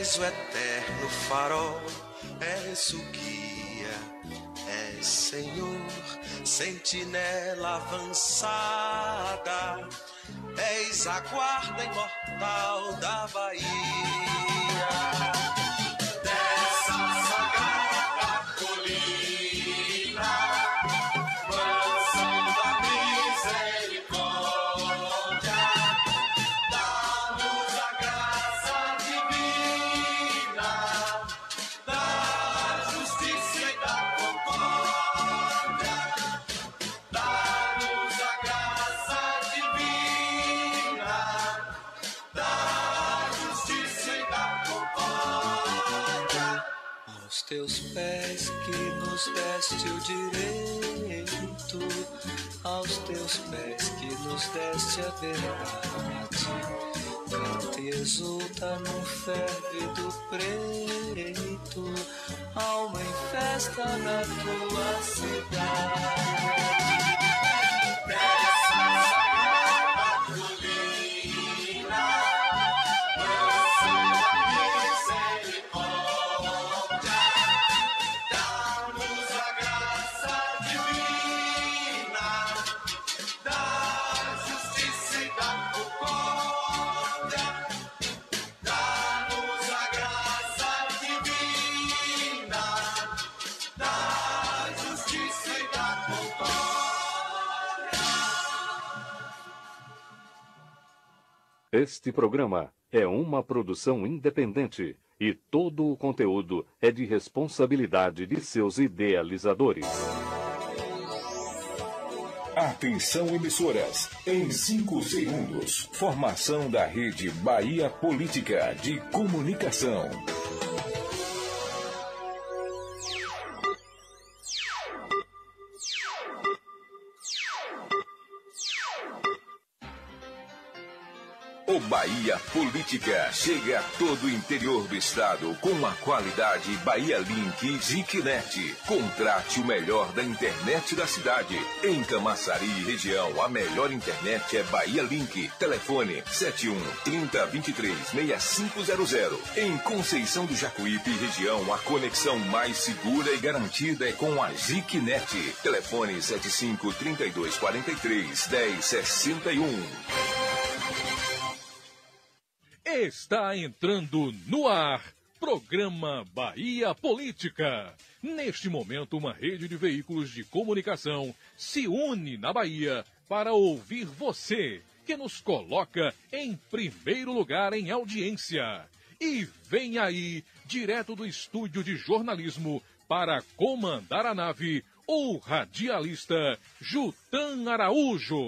és o eterno farol, és o guia, és é, Senhor, sentinela avançada, és a guarda imortal da Bahia. verá. Catezuta tá num fervido preto, alma em festa na tua cidade. Este programa é uma produção independente e todo o conteúdo é de responsabilidade de seus idealizadores. Atenção emissoras, em 5 segundos, formação da rede Bahia Política de Comunicação. O Bahia Política chega a todo o interior do estado com a qualidade Bahia Link e Contrate o melhor da internet da cidade. Em Camaçari e região, a melhor internet é Bahia Link. Telefone 71 30 23 6500. Em Conceição do Jacuípe região, a conexão mais segura e garantida é com a Zicnet. Telefone 75 32 43 10 61. Está entrando no ar. Programa Bahia Política. Neste momento, uma rede de veículos de comunicação se une na Bahia para ouvir você, que nos coloca em primeiro lugar em audiência. E vem aí, direto do estúdio de jornalismo, para comandar a nave, o radialista Jutan Araújo.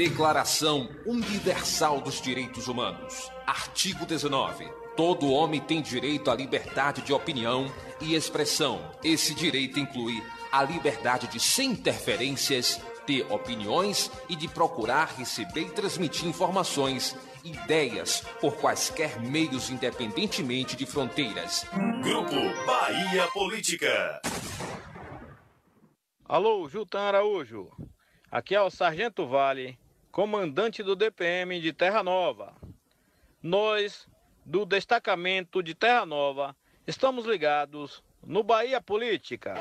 Declaração Universal dos Direitos Humanos, artigo 19. Todo homem tem direito à liberdade de opinião e expressão. Esse direito inclui a liberdade de, sem interferências, ter opiniões e de procurar receber e transmitir informações, ideias, por quaisquer meios, independentemente de fronteiras. Grupo Bahia Política. Alô, Jutan Araújo. Aqui é o Sargento Vale, comandante do DPM de Terra Nova. Nós, do destacamento de Terra Nova, estamos ligados no Bahia Política.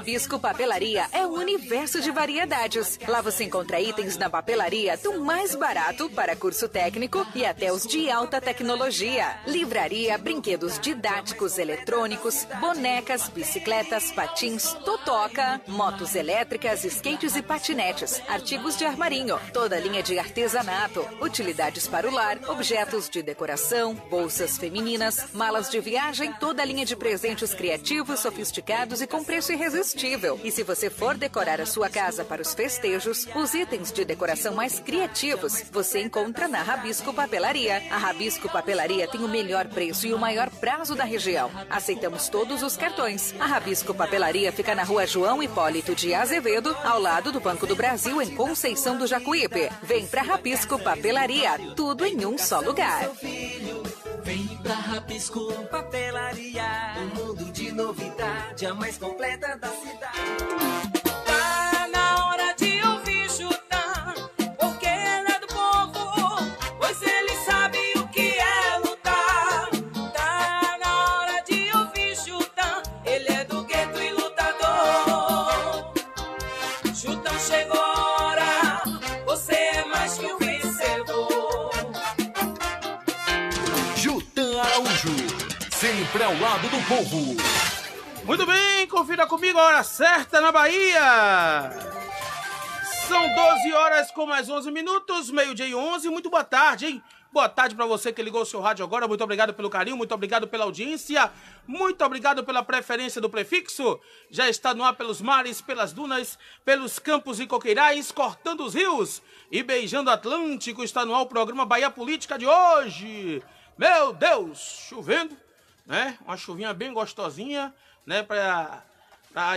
Rabisco Papelaria é um universo de variedades. Lá você encontra itens na papelaria do mais barato para curso técnico e até os de alta tecnologia. Livraria, brinquedos didáticos, eletrônicos, bonecas, bicicletas, patins, totoca, motos elétricas, skates e patinetes, artigos de armarinho, toda a linha de artesanato, utilidades para o lar, objetos de decoração, bolsas femininas, malas de viagem, toda a linha de presentes criativos, sofisticados e com preço irresistível e se você for decorar a sua casa para os festejos, os itens de decoração mais criativos você encontra na Rabisco Papelaria. A Rabisco Papelaria tem o melhor preço e o maior prazo da região. Aceitamos todos os cartões. A Rabisco Papelaria fica na rua João Hipólito de Azevedo, ao lado do Banco do Brasil, em Conceição do Jacuípe. Vem pra Rabisco Papelaria, tudo em um só lugar. Vem pra Rabisco Papelaria, de novidade, a mais completa da cidade. Tá na hora de ouvir chutar, porque ela é do povo, pois ele sabe o que é lutar. Tá na hora de ouvir chutar, ele é do gueto e lutador. Chutão chegou a hora, você é mais que um vencedor. Jutan Araújo sempre ao lado do povo. Muito bem, confira comigo a hora certa na Bahia. São 12 horas com mais 11 minutos, meio-dia e 11. Muito boa tarde, hein? Boa tarde para você que ligou o seu rádio agora. Muito obrigado pelo carinho, muito obrigado pela audiência, muito obrigado pela preferência do prefixo. Já está no ar pelos mares, pelas dunas, pelos campos e coqueirais, cortando os rios e beijando o Atlântico. Está no ar o programa Bahia Política de hoje. Meu Deus, chovendo, né? Uma chuvinha bem gostosinha né, para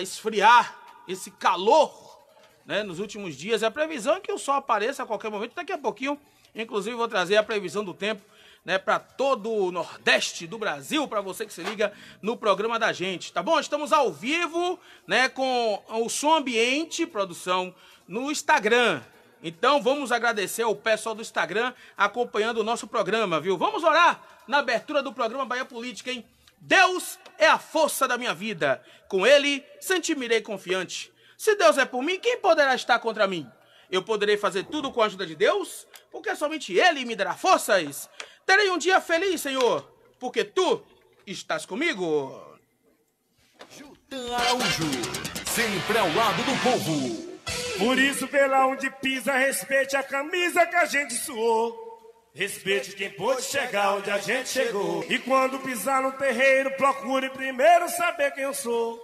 esfriar esse calor né, nos últimos dias. A previsão é que o sol apareça a qualquer momento, daqui a pouquinho, inclusive, vou trazer a previsão do tempo né, para todo o Nordeste do Brasil, para você que se liga no programa da gente, tá bom? Estamos ao vivo, né, com o Som Ambiente Produção no Instagram. Então vamos agradecer ao pessoal do Instagram acompanhando o nosso programa, viu? Vamos orar na abertura do programa Bahia Política, hein? Deus é a força da minha vida. Com ele, senti me confiante. Se Deus é por mim, quem poderá estar contra mim? Eu poderei fazer tudo com a ajuda de Deus, porque somente Ele me dará forças. Terei um dia feliz, Senhor, porque Tu estás comigo. Jutan Araújo, sempre ao lado do povo. Por isso, pela onde pisa, respeite a camisa que a gente suou. Respeite quem pôde chegar onde a gente chegou. E quando pisar no terreiro, procure primeiro saber quem eu sou.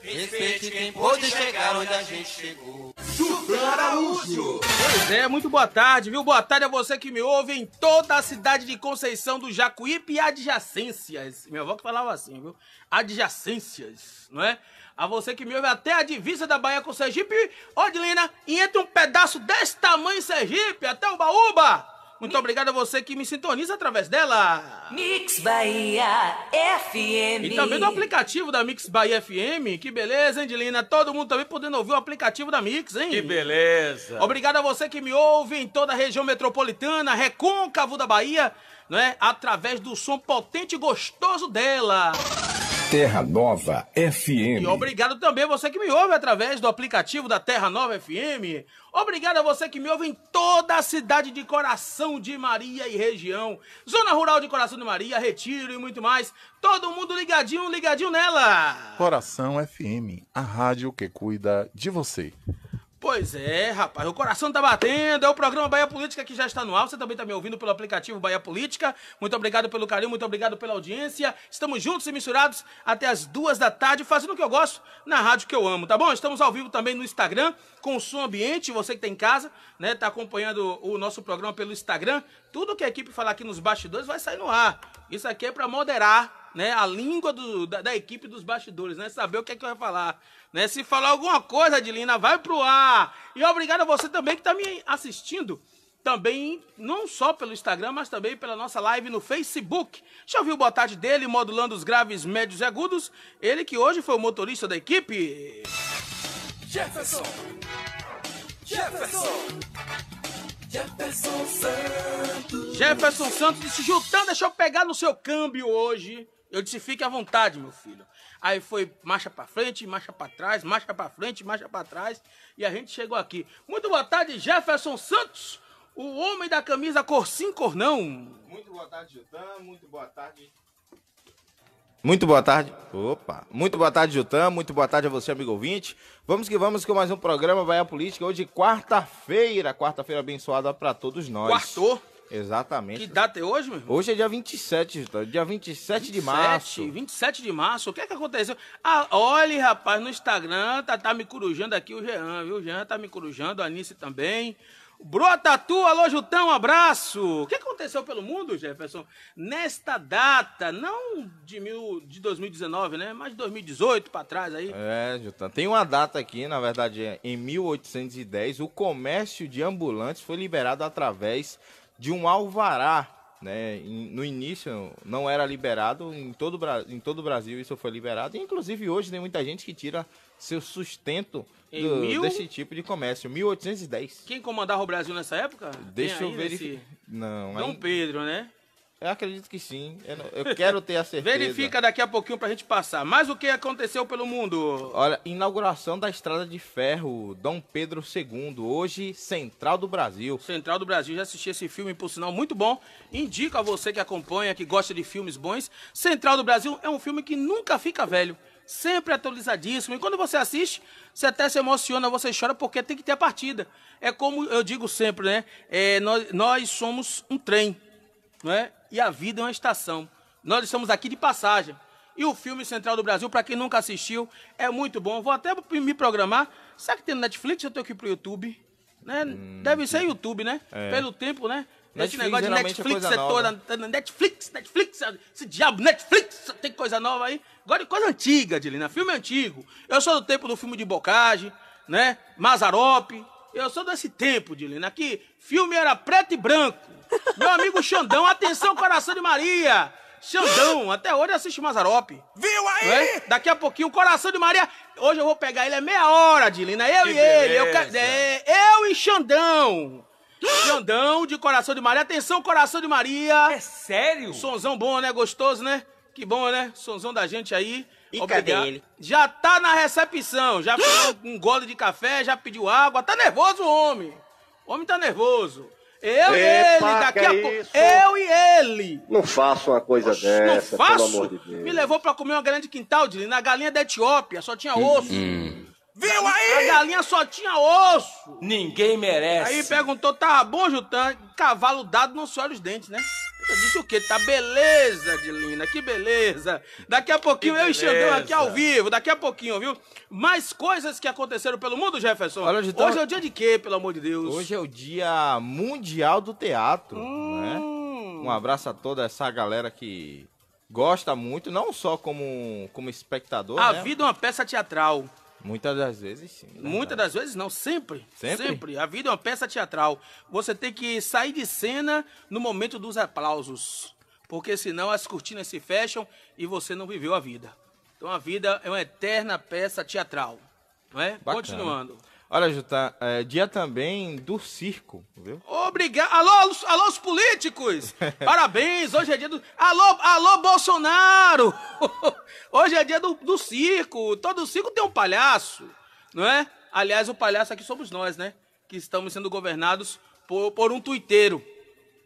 Respeite quem pôde chegar onde a gente chegou. Super Araújo! Pois é, muito boa tarde, viu? Boa tarde a você que me ouve em toda a cidade de Conceição do Jacuípe e adjacências. Minha avó que falava assim, viu? Adjacências, não é? A você que me ouve até a divisa da Bahia com Sergipe, Odilina, e entre um pedaço desse tamanho Sergipe até o Baúba. Muito obrigado a você que me sintoniza através dela. Mix Bahia FM. E também do aplicativo da Mix Bahia FM. Que beleza, hein, Dilina? Todo mundo também podendo ouvir o aplicativo da Mix, hein? Que beleza. Obrigado a você que me ouve em toda a região metropolitana, recôncavo da Bahia, né? Através do som potente e gostoso dela. Terra Nova FM. E obrigado também você que me ouve através do aplicativo da Terra Nova FM. Obrigado a você que me ouve em toda a cidade de Coração de Maria e região. Zona Rural de Coração de Maria, Retiro e muito mais. Todo mundo ligadinho, ligadinho nela. Coração FM, a rádio que cuida de você. Pois é, rapaz, o coração tá batendo. É o programa Bahia Política que já está no ar. Você também tá me ouvindo pelo aplicativo Bahia Política. Muito obrigado pelo carinho, muito obrigado pela audiência. Estamos juntos e misturados até as duas da tarde, fazendo o que eu gosto na rádio que eu amo, tá bom? Estamos ao vivo também no Instagram, com o som ambiente. Você que tá em casa, né, tá acompanhando o nosso programa pelo Instagram. Tudo que a equipe falar aqui nos bastidores vai sair no ar. Isso aqui é para moderar né, a língua do, da, da, equipe dos bastidores, né? Saber o que é que vai falar. Né? Se falar alguma coisa, Adilina, vai pro ar. E obrigado a você também que está me assistindo. Também, não só pelo Instagram, mas também pela nossa live no Facebook. Já ouviu boa tarde dele, modulando os graves, médios e agudos. Ele que hoje foi o motorista da equipe. Jefferson! Jefferson! Jefferson Santos! Jefferson Santos disse: Jutão, deixa eu pegar no seu câmbio hoje. Eu disse: fique à vontade, meu filho. Aí foi marcha para frente, marcha para trás, marcha para frente, marcha para trás. E a gente chegou aqui. Muito boa tarde, Jefferson Santos, o homem da camisa cor sim, cor não. Muito boa tarde, Jutan. Muito boa tarde. Muito boa tarde. Opa. Muito boa tarde, Jutan. Muito boa tarde a você, amigo ouvinte. Vamos que vamos com mais um programa Vai à Política. Hoje, quarta-feira. Quarta-feira abençoada para todos nós. Quartou. Exatamente. Que data é hoje, meu irmão? Hoje é dia 27, tá? dia 27, 27 de março. 27 de março, o que é que aconteceu? Ah, olha, rapaz, no Instagram tá, tá me corujando aqui o Jean, viu? O Jean tá me corujando, a Anice também. Brotatu, alô Jutão, um abraço! O é que aconteceu pelo mundo, Jefferson? Nesta data, não de, mil, de 2019, né? Mas de 2018 para trás aí. É, Jutão. Tem uma data aqui, na verdade, em 1810, o comércio de ambulantes foi liberado através de um alvará. Né? No início não era liberado, em todo, em todo o Brasil isso foi liberado. Inclusive hoje tem muita gente que tira seu sustento do, mil... desse tipo de comércio. 1810. Quem comandava o Brasil nessa época? Deixa eu ver Nesse... Não, Dom aí... Pedro, né? Eu acredito que sim. Eu, não, eu, quero ter a certeza. Verifica daqui a pouquinho pra gente passar. Mas o que aconteceu pelo mundo? Olha, inauguração da Estrada de Ferro, Dom Pedro II, hoje Central do Brasil. Central do Brasil, já assisti esse filme, por sinal, muito bom. Indico a você que acompanha, que gosta de filmes bons. Central do Brasil é um filme que nunca fica velho. Sempre atualizadíssimo. E quando você assiste, você até se emociona, você chora, porque tem que ter a partida. É como eu digo sempre, né? É, nós, nós somos um trem. Não é? e a vida é uma estação. Nós estamos aqui de passagem. E o filme Central do Brasil, para quem nunca assistiu, é muito bom. Vou até me programar. Será que tem no Netflix? Eu estou aqui pro YouTube. Né? Hum, Deve ser YouTube, né? É. Pelo tempo, né? Netflix, Esse negócio de é Netflix é, né? toda. Netflix, Netflix, esse diabo, Netflix, tem coisa nova aí. Agora de coisa antiga, Dilina. Filme antigo. Eu sou do tempo do filme de Bocage, né? Mazarope, eu sou desse tempo, Dilina, que filme era preto e branco. Meu amigo Xandão, atenção, coração de Maria. Xandão, até hoje assiste Mazarope. Viu aí? É? Daqui a pouquinho, o Coração de Maria. Hoje eu vou pegar ele, é meia hora, Dilina. Eu que e beleza. ele. Eu, é, eu e Xandão. Xandão de Coração de Maria. Atenção, Coração de Maria. É sério? Sonzão bom, né? Gostoso, né? Que bom, né? Sonzão da gente aí. E cadê ele? Já tá na recepção, já pegou um gole de café, já pediu água. Tá nervoso o homem. O homem tá nervoso. Eu Epa, e ele, daqui a pouco. É eu e ele. Não faço uma coisa Oxe, dessa, não faço. pelo amor de Deus. Me levou pra comer uma grande quintal, de na galinha da Etiópia, só tinha hum, osso. Hum. Viu hum. aí? A galinha só tinha osso. Ninguém merece. Aí perguntou, tava bom, Jutan? Cavalo dado não se olha os dentes, né? Eu disse o quê? Tá beleza, Dilina, que beleza. Daqui a pouquinho eu e Xandão aqui ao vivo, daqui a pouquinho, viu? Mais coisas que aconteceram pelo mundo, Jefferson. Olha, hoje, tá... hoje é o dia de quê, pelo amor de Deus? Hoje é o dia mundial do teatro, né? hum... né? Um abraço a toda essa galera que gosta muito, não só como, como espectador. A né? vida é uma peça teatral. Muitas das vezes, sim. Muitas das vezes, não. Sempre, sempre. Sempre. A vida é uma peça teatral. Você tem que sair de cena no momento dos aplausos. Porque senão as cortinas se fecham e você não viveu a vida. Então a vida é uma eterna peça teatral. Não é? Bacana. Continuando. Olha, Jutá, é dia também do circo, viu? Obrigado. Alô, alô, os políticos! Parabéns, hoje é dia do. Alô, alô, Bolsonaro! hoje é dia do, do circo. Todo circo tem um palhaço, não é? Aliás, o palhaço aqui somos nós, né? Que estamos sendo governados por, por um tuiteiro,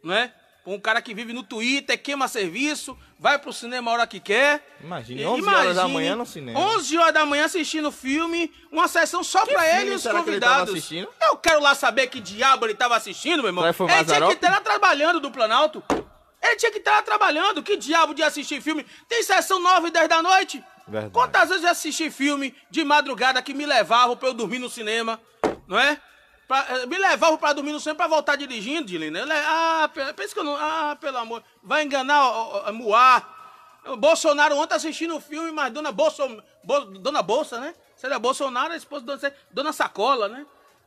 não é? com um cara que vive no Twitter, queima serviço, vai pro cinema a hora que quer. imagina 11 imagine, horas da manhã no cinema. 11 horas da manhã assistindo filme, uma sessão só que pra ele e os convidados. Que Eu quero lá saber que diabo ele tava assistindo, meu irmão. Ele tinha que estar lá trabalhando do Planalto. Ele tinha que estar lá trabalhando. Que diabo de assistir filme? Tem sessão 9 e 10 da noite. Verdade. Quantas vezes eu assisti filme de madrugada que me levavam pra eu dormir no cinema, não é? Pra, eh, me levava pra dormir no centro pra voltar dirigindo, ele né? Ah, pensa que eu não. Ah, pelo amor. Vai enganar ó, Moá. O Bolsonaro ontem assistindo o filme, mas Dona Bolsa. Bo, dona Bolsa, né? Seria Bolsonaro, a esposa do Dona Sacola, né?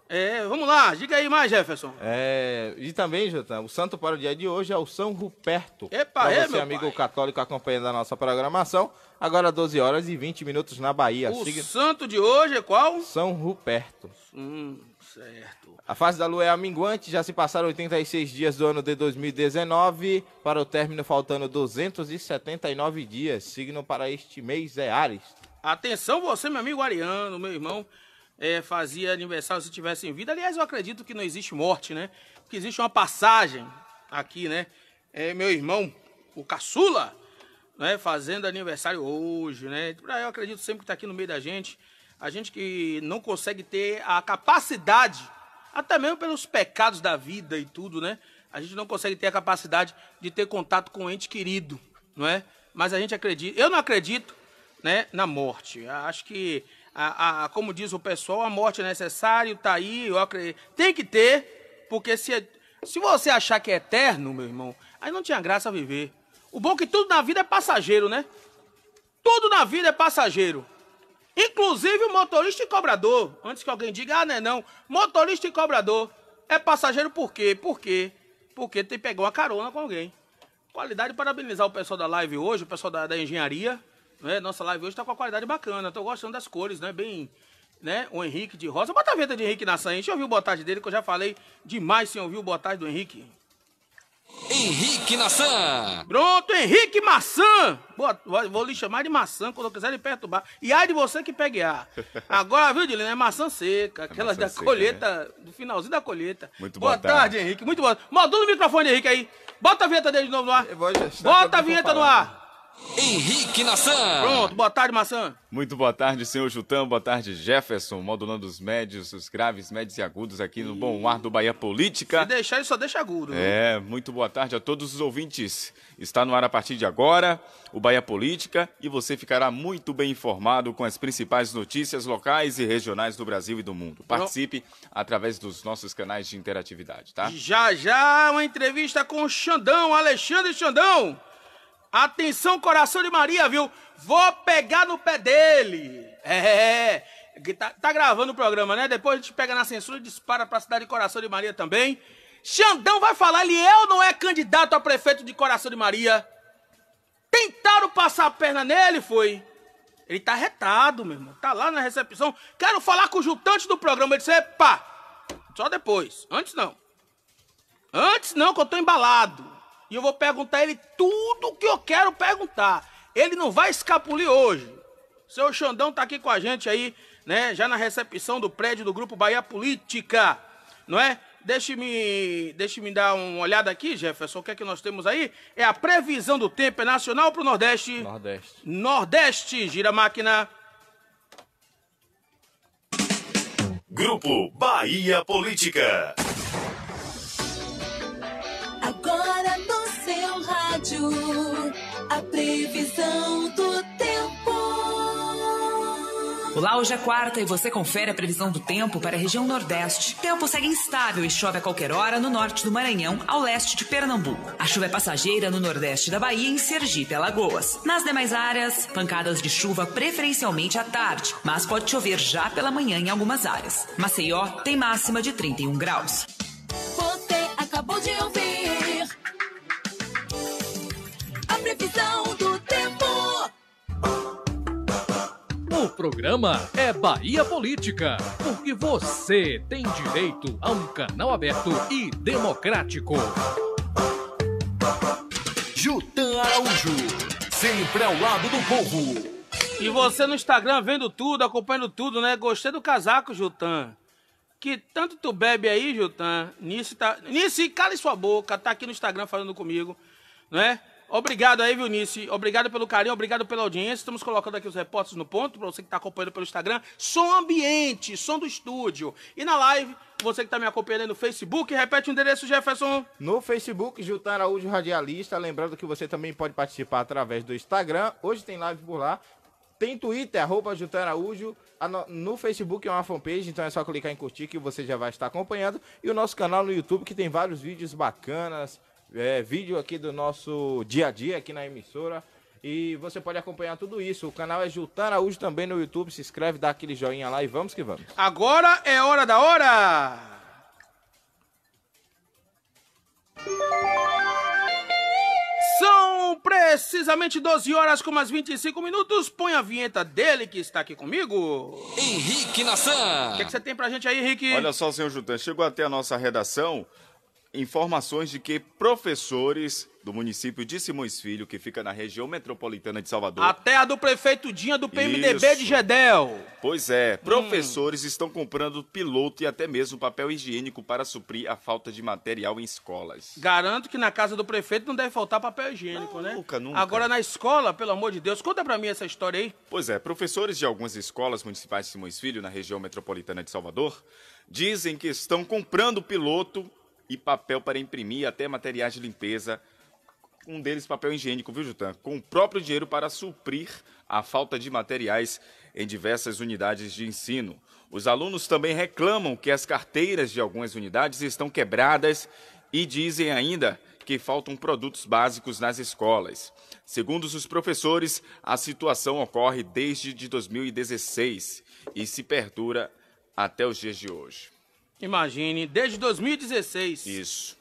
É, vamos lá, diga aí mais, Jefferson. É, e também, Jotão, o santo para o dia de hoje é o São Ruperto. Epa, pra é, você, amigo pai. católico, acompanhando a nossa programação. Agora 12 horas e 20 minutos na Bahia. O Siga... santo de hoje é qual? São Ruperto. Hum. Certo. A fase da lua é aminguante, já se passaram 86 dias do ano de 2019, para o término faltando 279 dias. Signo para este mês é Ares. Atenção você, meu amigo Ariano, meu irmão, é, fazia aniversário se tivesse em vida. Aliás, eu acredito que não existe morte, né? Porque existe uma passagem aqui, né? É, meu irmão, o caçula, né? fazendo aniversário hoje, né? Eu acredito sempre que está aqui no meio da gente a gente que não consegue ter a capacidade, até mesmo pelos pecados da vida e tudo, né? A gente não consegue ter a capacidade de ter contato com o ente querido, não é? Mas a gente acredita, eu não acredito, né, na morte. Acho que a, a, como diz o pessoal, a morte é necessária, tá aí, eu acredito. Tem que ter, porque se, se você achar que é eterno, meu irmão, aí não tinha graça viver. O bom é que tudo na vida é passageiro, né? Tudo na vida é passageiro. Inclusive o motorista e cobrador. Antes que alguém diga, ah, não é não. Motorista e cobrador. É passageiro por quê? Por quê? Porque tem que pegar uma carona com alguém. Qualidade, parabenizar o pessoal da live hoje, o pessoal da, da engenharia. Né? Nossa live hoje está com a qualidade bacana. Estou gostando das cores, né? Bem, né? O Henrique de Rosa. Bota a venda de Henrique na saia. Deixa eu ouvir o boa tarde dele, que eu já falei demais sem ouvir o boa tarde do Henrique. Henrique Maçã. Pronto, Henrique Maçã. Boa, vou, vou lhe chamar de maçã quando eu quiser lhe perturbar. E ai de você que pegue ar. Agora, viu, Dilene? É maçã seca, é aquela maçã da seca, colheita, né? do finalzinho da colheita. Muito boa, boa tarde. tarde. Henrique. Muito boa. Modula o microfone, Henrique, aí. Bota a vinheta dele de novo no ar. Bota a vinheta no ar. Henrique Nassan. Pronto, boa tarde, maçã. Muito boa tarde, senhor Jutão, boa tarde, Jefferson, modulando os médios, os graves, médios e agudos aqui no Bom Ar do Bahia Política. Se deixar, ele só deixa agudo. Né? É, muito boa tarde a todos os ouvintes. Está no ar a partir de agora o Bahia Política e você ficará muito bem informado com as principais notícias locais e regionais do Brasil e do mundo. Participe através dos nossos canais de interatividade, tá? Já, já, uma entrevista com o Xandão, Alexandre Xandão. Atenção, coração de Maria, viu? Vou pegar no pé dele. É, é, é. tá, tá gravando o programa, né? Depois a gente pega na censura e dispara pra cidade de Coração de Maria também. Xandão vai falar, ele eu é não é candidato a prefeito de Coração de Maria. Tentaram passar a perna nele, foi. Ele tá retado, meu irmão. Tá lá na recepção. Quero falar com o jutante do programa. Ele disse, epa, só depois. Antes não. Antes não, que eu tô embalado e eu vou perguntar a ele tudo o que eu quero perguntar. Ele não vai escapulir hoje. Seu Xandão tá aqui com a gente aí, né? Já na recepção do prédio do Grupo Bahia Política, não é? Deixe-me deixe -me dar uma olhada aqui, Jefferson. O que é que nós temos aí? É a previsão do tempo. É nacional para o Nordeste? Nordeste. Nordeste. Gira a máquina. Grupo Bahia Política. rádio, a previsão do tempo. Olá, hoje é quarta e você confere a previsão do tempo para a região Nordeste. O tempo segue instável e chove a qualquer hora no norte do Maranhão, ao leste de Pernambuco. A chuva é passageira no nordeste da Bahia, em Sergipe, Alagoas. Nas demais áreas, pancadas de chuva preferencialmente à tarde, mas pode chover já pela manhã em algumas áreas. Maceió tem máxima de 31 graus. programa é Bahia Política, porque você tem direito a um canal aberto e democrático. Jutan Araújo, sempre ao lado do povo. E você no Instagram vendo tudo, acompanhando tudo, né? Gostei do casaco, Jutan. Que tanto tu bebe aí, Jutan. Nisso, tá... Nisso, cale sua boca, tá aqui no Instagram falando comigo, né? Obrigado aí, Vinícius. Obrigado pelo carinho, obrigado pela audiência. Estamos colocando aqui os repórteres no ponto, para você que está acompanhando pelo Instagram. Som ambiente, som do estúdio. E na live, você que está me acompanhando no Facebook, repete o endereço, Jefferson. No Facebook, Jutan Araújo Radialista. Lembrando que você também pode participar através do Instagram. Hoje tem live por lá. Tem Twitter, arroba Araújo. No Facebook é uma fanpage, então é só clicar em curtir que você já vai estar acompanhando. E o nosso canal no YouTube, que tem vários vídeos bacanas é, vídeo aqui do nosso dia a dia aqui na emissora. E você pode acompanhar tudo isso. O canal é Jutan Araújo também no YouTube. Se inscreve, dá aquele joinha lá e vamos que vamos. Agora é hora da hora! São precisamente 12 horas com mais 25 minutos. Põe a vinheta dele que está aqui comigo. Henrique Nassan. O que, é que você tem pra gente aí, Henrique? Olha só, senhor Jutan, chegou até a nossa redação informações de que professores do município de Simões Filho, que fica na região metropolitana de Salvador. Até a do prefeito Dinha do PMDB Isso. de Gedel. Pois é, hum. professores hum. estão comprando piloto e até mesmo papel higiênico para suprir a falta de material em escolas. Garanto que na casa do prefeito não deve faltar papel higiênico, não, né? Nunca, nunca. Agora na escola, pelo amor de Deus, conta para mim essa história aí. Pois é, professores de algumas escolas municipais de Simões Filho, na região metropolitana de Salvador, dizem que estão comprando piloto e papel para imprimir até materiais de limpeza, um deles papel higiênico, viu, Jutan? Com o próprio dinheiro para suprir a falta de materiais em diversas unidades de ensino. Os alunos também reclamam que as carteiras de algumas unidades estão quebradas e dizem ainda que faltam produtos básicos nas escolas. Segundo os professores, a situação ocorre desde de 2016 e se perdura até os dias de hoje. Imagine, desde 2016. Isso.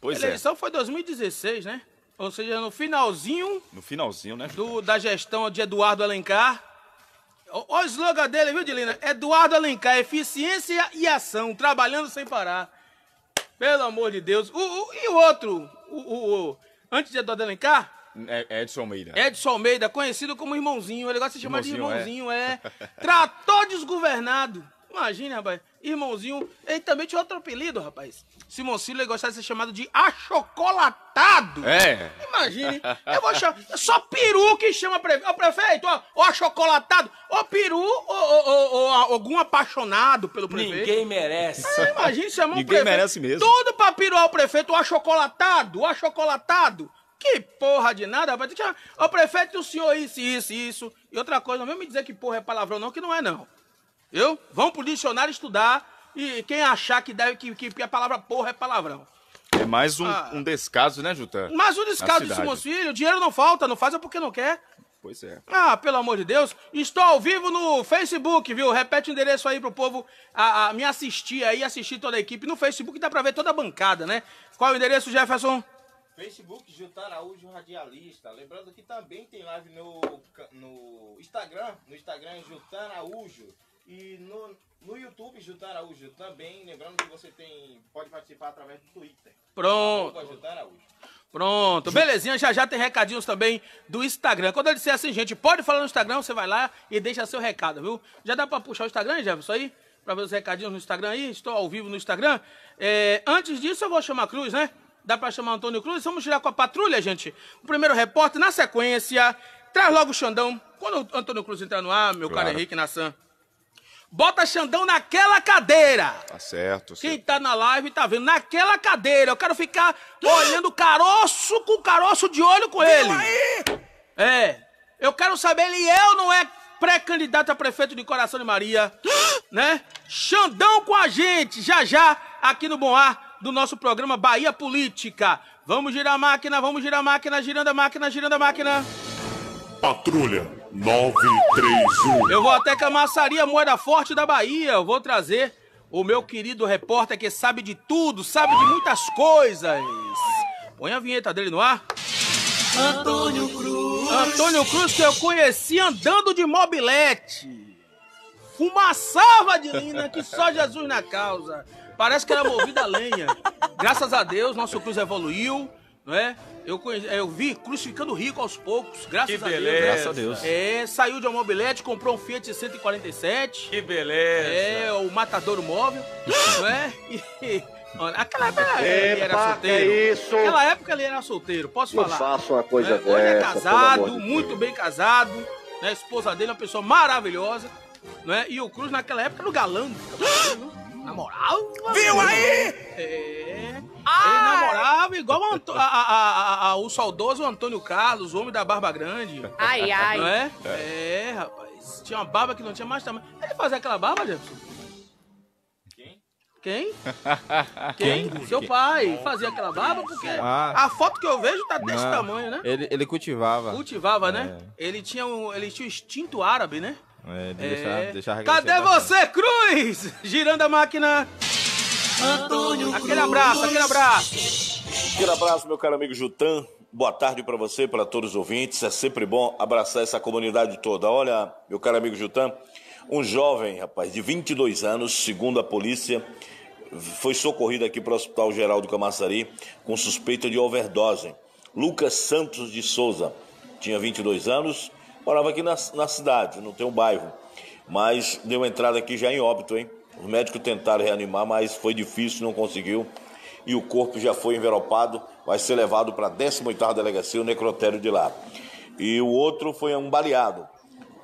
Pois a eleição é. foi 2016, né? Ou seja, no finalzinho. No finalzinho, né? Do, da gestão de Eduardo Alencar. Olha o slogan dele, viu, Dilina? Eduardo Alencar, eficiência e ação, trabalhando sem parar. Pelo amor de Deus. O, o e o outro? O, o, o, antes de Eduardo Alencar? É, é Edson Almeida. Edson Almeida, conhecido como irmãozinho. Ele gosta de chamar de irmãozinho, é. é. desgovernado. Imagina, rapaz. Irmãozinho, ele também tinha outro apelido, rapaz. Simon Silva gostava de ser chamado de achocolatado. É. Imagine. Eu vou chamar. É só peru que chama prefeito. Ô, prefeito, ó, achocolatado. Ô, peru, ô, algum apaixonado pelo prefeito. Ninguém merece. É, imagina chamar é um Ninguém prefeito. merece mesmo. Tudo pra piruar o prefeito, o achocolatado, o achocolatado. Que porra de nada, rapaz. Ô, prefeito, o senhor isso, isso, isso. E outra coisa, não vem me dizer que porra é palavrão, não, que não é, não. Eu? Vão pro dicionário estudar e quem achar que deve que, que a palavra porra é palavrão. É mais um, ah, um descaso, né, Jutã? Mais um descaso de Simões O Dinheiro não falta, não faz é porque não quer. Pois é. Ah, pelo amor de Deus. Estou ao vivo no Facebook, viu? Repete o endereço aí pro povo a, a me assistir aí, assistir toda a equipe. No Facebook dá pra ver toda a bancada, né? Qual é o endereço, Jefferson? Facebook Jutar Araújo Radialista. Lembrando que também tem live no, no Instagram. No Instagram é Jutar Araújo. E no, no YouTube, Juta Araújo também. Lembrando que você tem pode participar através do Twitter. Pronto. Juta Araújo. Pronto, belezinha. Já já tem recadinhos também do Instagram. Quando eu disser assim, gente, pode falar no Instagram, você vai lá e deixa seu recado, viu? Já dá pra puxar o Instagram, Jefferson, aí? Pra ver os recadinhos no Instagram aí? Estou ao vivo no Instagram. É, antes disso, eu vou chamar Cruz, né? Dá pra chamar Antônio Cruz? Vamos tirar com a patrulha, gente. O primeiro repórter, na sequência, traz logo o Xandão. Quando o Antônio Cruz entrar no ar, meu claro. cara Henrique Nassan. Bota Xandão naquela cadeira. Tá certo. Sim. Quem tá na live tá vendo. Naquela cadeira. Eu quero ficar olhando caroço com caroço de olho com ele. Aí. É. Eu quero saber ele é ou não é pré-candidato a prefeito de Coração de Maria. né? Xandão com a gente. Já já aqui no Bom Ar do nosso programa Bahia Política. Vamos girar a máquina, vamos girar a máquina, girando a máquina, girando a máquina. Patrulha. 931. Eu vou até a maçaria Moeda Forte da Bahia. Eu vou trazer o meu querido repórter que sabe de tudo, sabe de muitas coisas. Põe a vinheta dele no ar. Antônio Cruz. Antônio Cruz que eu conheci andando de mobilete. Fumaçava de lina que só Jesus na causa. Parece que era movida a lenha. Graças a Deus, nosso Cruz evoluiu, não é? Eu, conheci, é, eu vi Crucificando Rico aos poucos, graças que a beleza. Deus. Graças a Deus. É, saiu de Almobilete, comprou um Fiat 147. Que beleza. É, o Matadouro Móvel, não é? E, Aquela época ele era solteiro. É isso. Aquela época ele era solteiro, posso falar? falar? faço uma coisa é, dessa. Ele é casado, de muito bem casado. Né? A esposa dele é uma pessoa maravilhosa. Né? E o Cruz naquela época era o galã. Ah! Namorava? Viu né? aí? É. Ah, ele namorava igual a, a, a, o saudoso Antônio Carlos, o homem da barba grande. Ai, ai. Não é? é? É, rapaz. Tinha uma barba que não tinha mais tamanho. Ele fazia aquela barba, Jefferson? Quem? Quem? Quem? Seu pai fazia aquela barba porque ah. a foto que eu vejo tá desse não. tamanho, né? Ele, ele cultivava. Cultivava, né? É. Ele, tinha ele tinha o um instinto árabe, né? É, de é... Cadê você, Cruz? Girando a máquina. Antônio Cruz. Aquele abraço, aquele abraço. Aquele abraço, meu caro amigo Jutan. Boa tarde para você, para todos os ouvintes. É sempre bom abraçar essa comunidade toda. Olha, meu caro amigo Jutan, um jovem, rapaz, de 22 anos, segundo a polícia, foi socorrido aqui para o Hospital Geral do Camaçari com suspeita de overdose. Lucas Santos de Souza, tinha 22 anos, Morava aqui na, na cidade, não tem um bairro. Mas deu entrada aqui já em óbito, hein? Os médicos tentaram reanimar, mas foi difícil, não conseguiu. E o corpo já foi enveropado, vai ser levado para a 18ª Delegacia, o necrotério de lá. E o outro foi um baleado.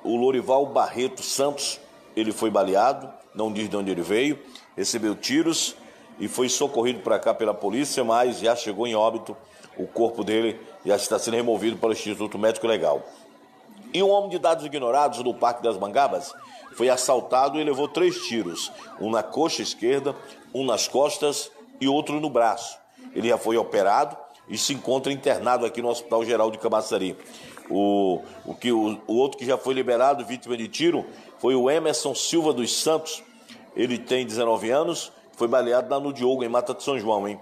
O Lorival Barreto Santos, ele foi baleado, não diz de onde ele veio, recebeu tiros e foi socorrido para cá pela polícia, mas já chegou em óbito. O corpo dele já está sendo removido para o Instituto Médico Legal. E um homem de dados ignorados no Parque das Mangabas foi assaltado e levou três tiros: um na coxa esquerda, um nas costas e outro no braço. Ele já foi operado e se encontra internado aqui no Hospital Geral de Camaçari. O, o, que, o, o outro que já foi liberado, vítima de tiro, foi o Emerson Silva dos Santos. Ele tem 19 anos, foi baleado lá no Diogo, em Mata de São João, hein?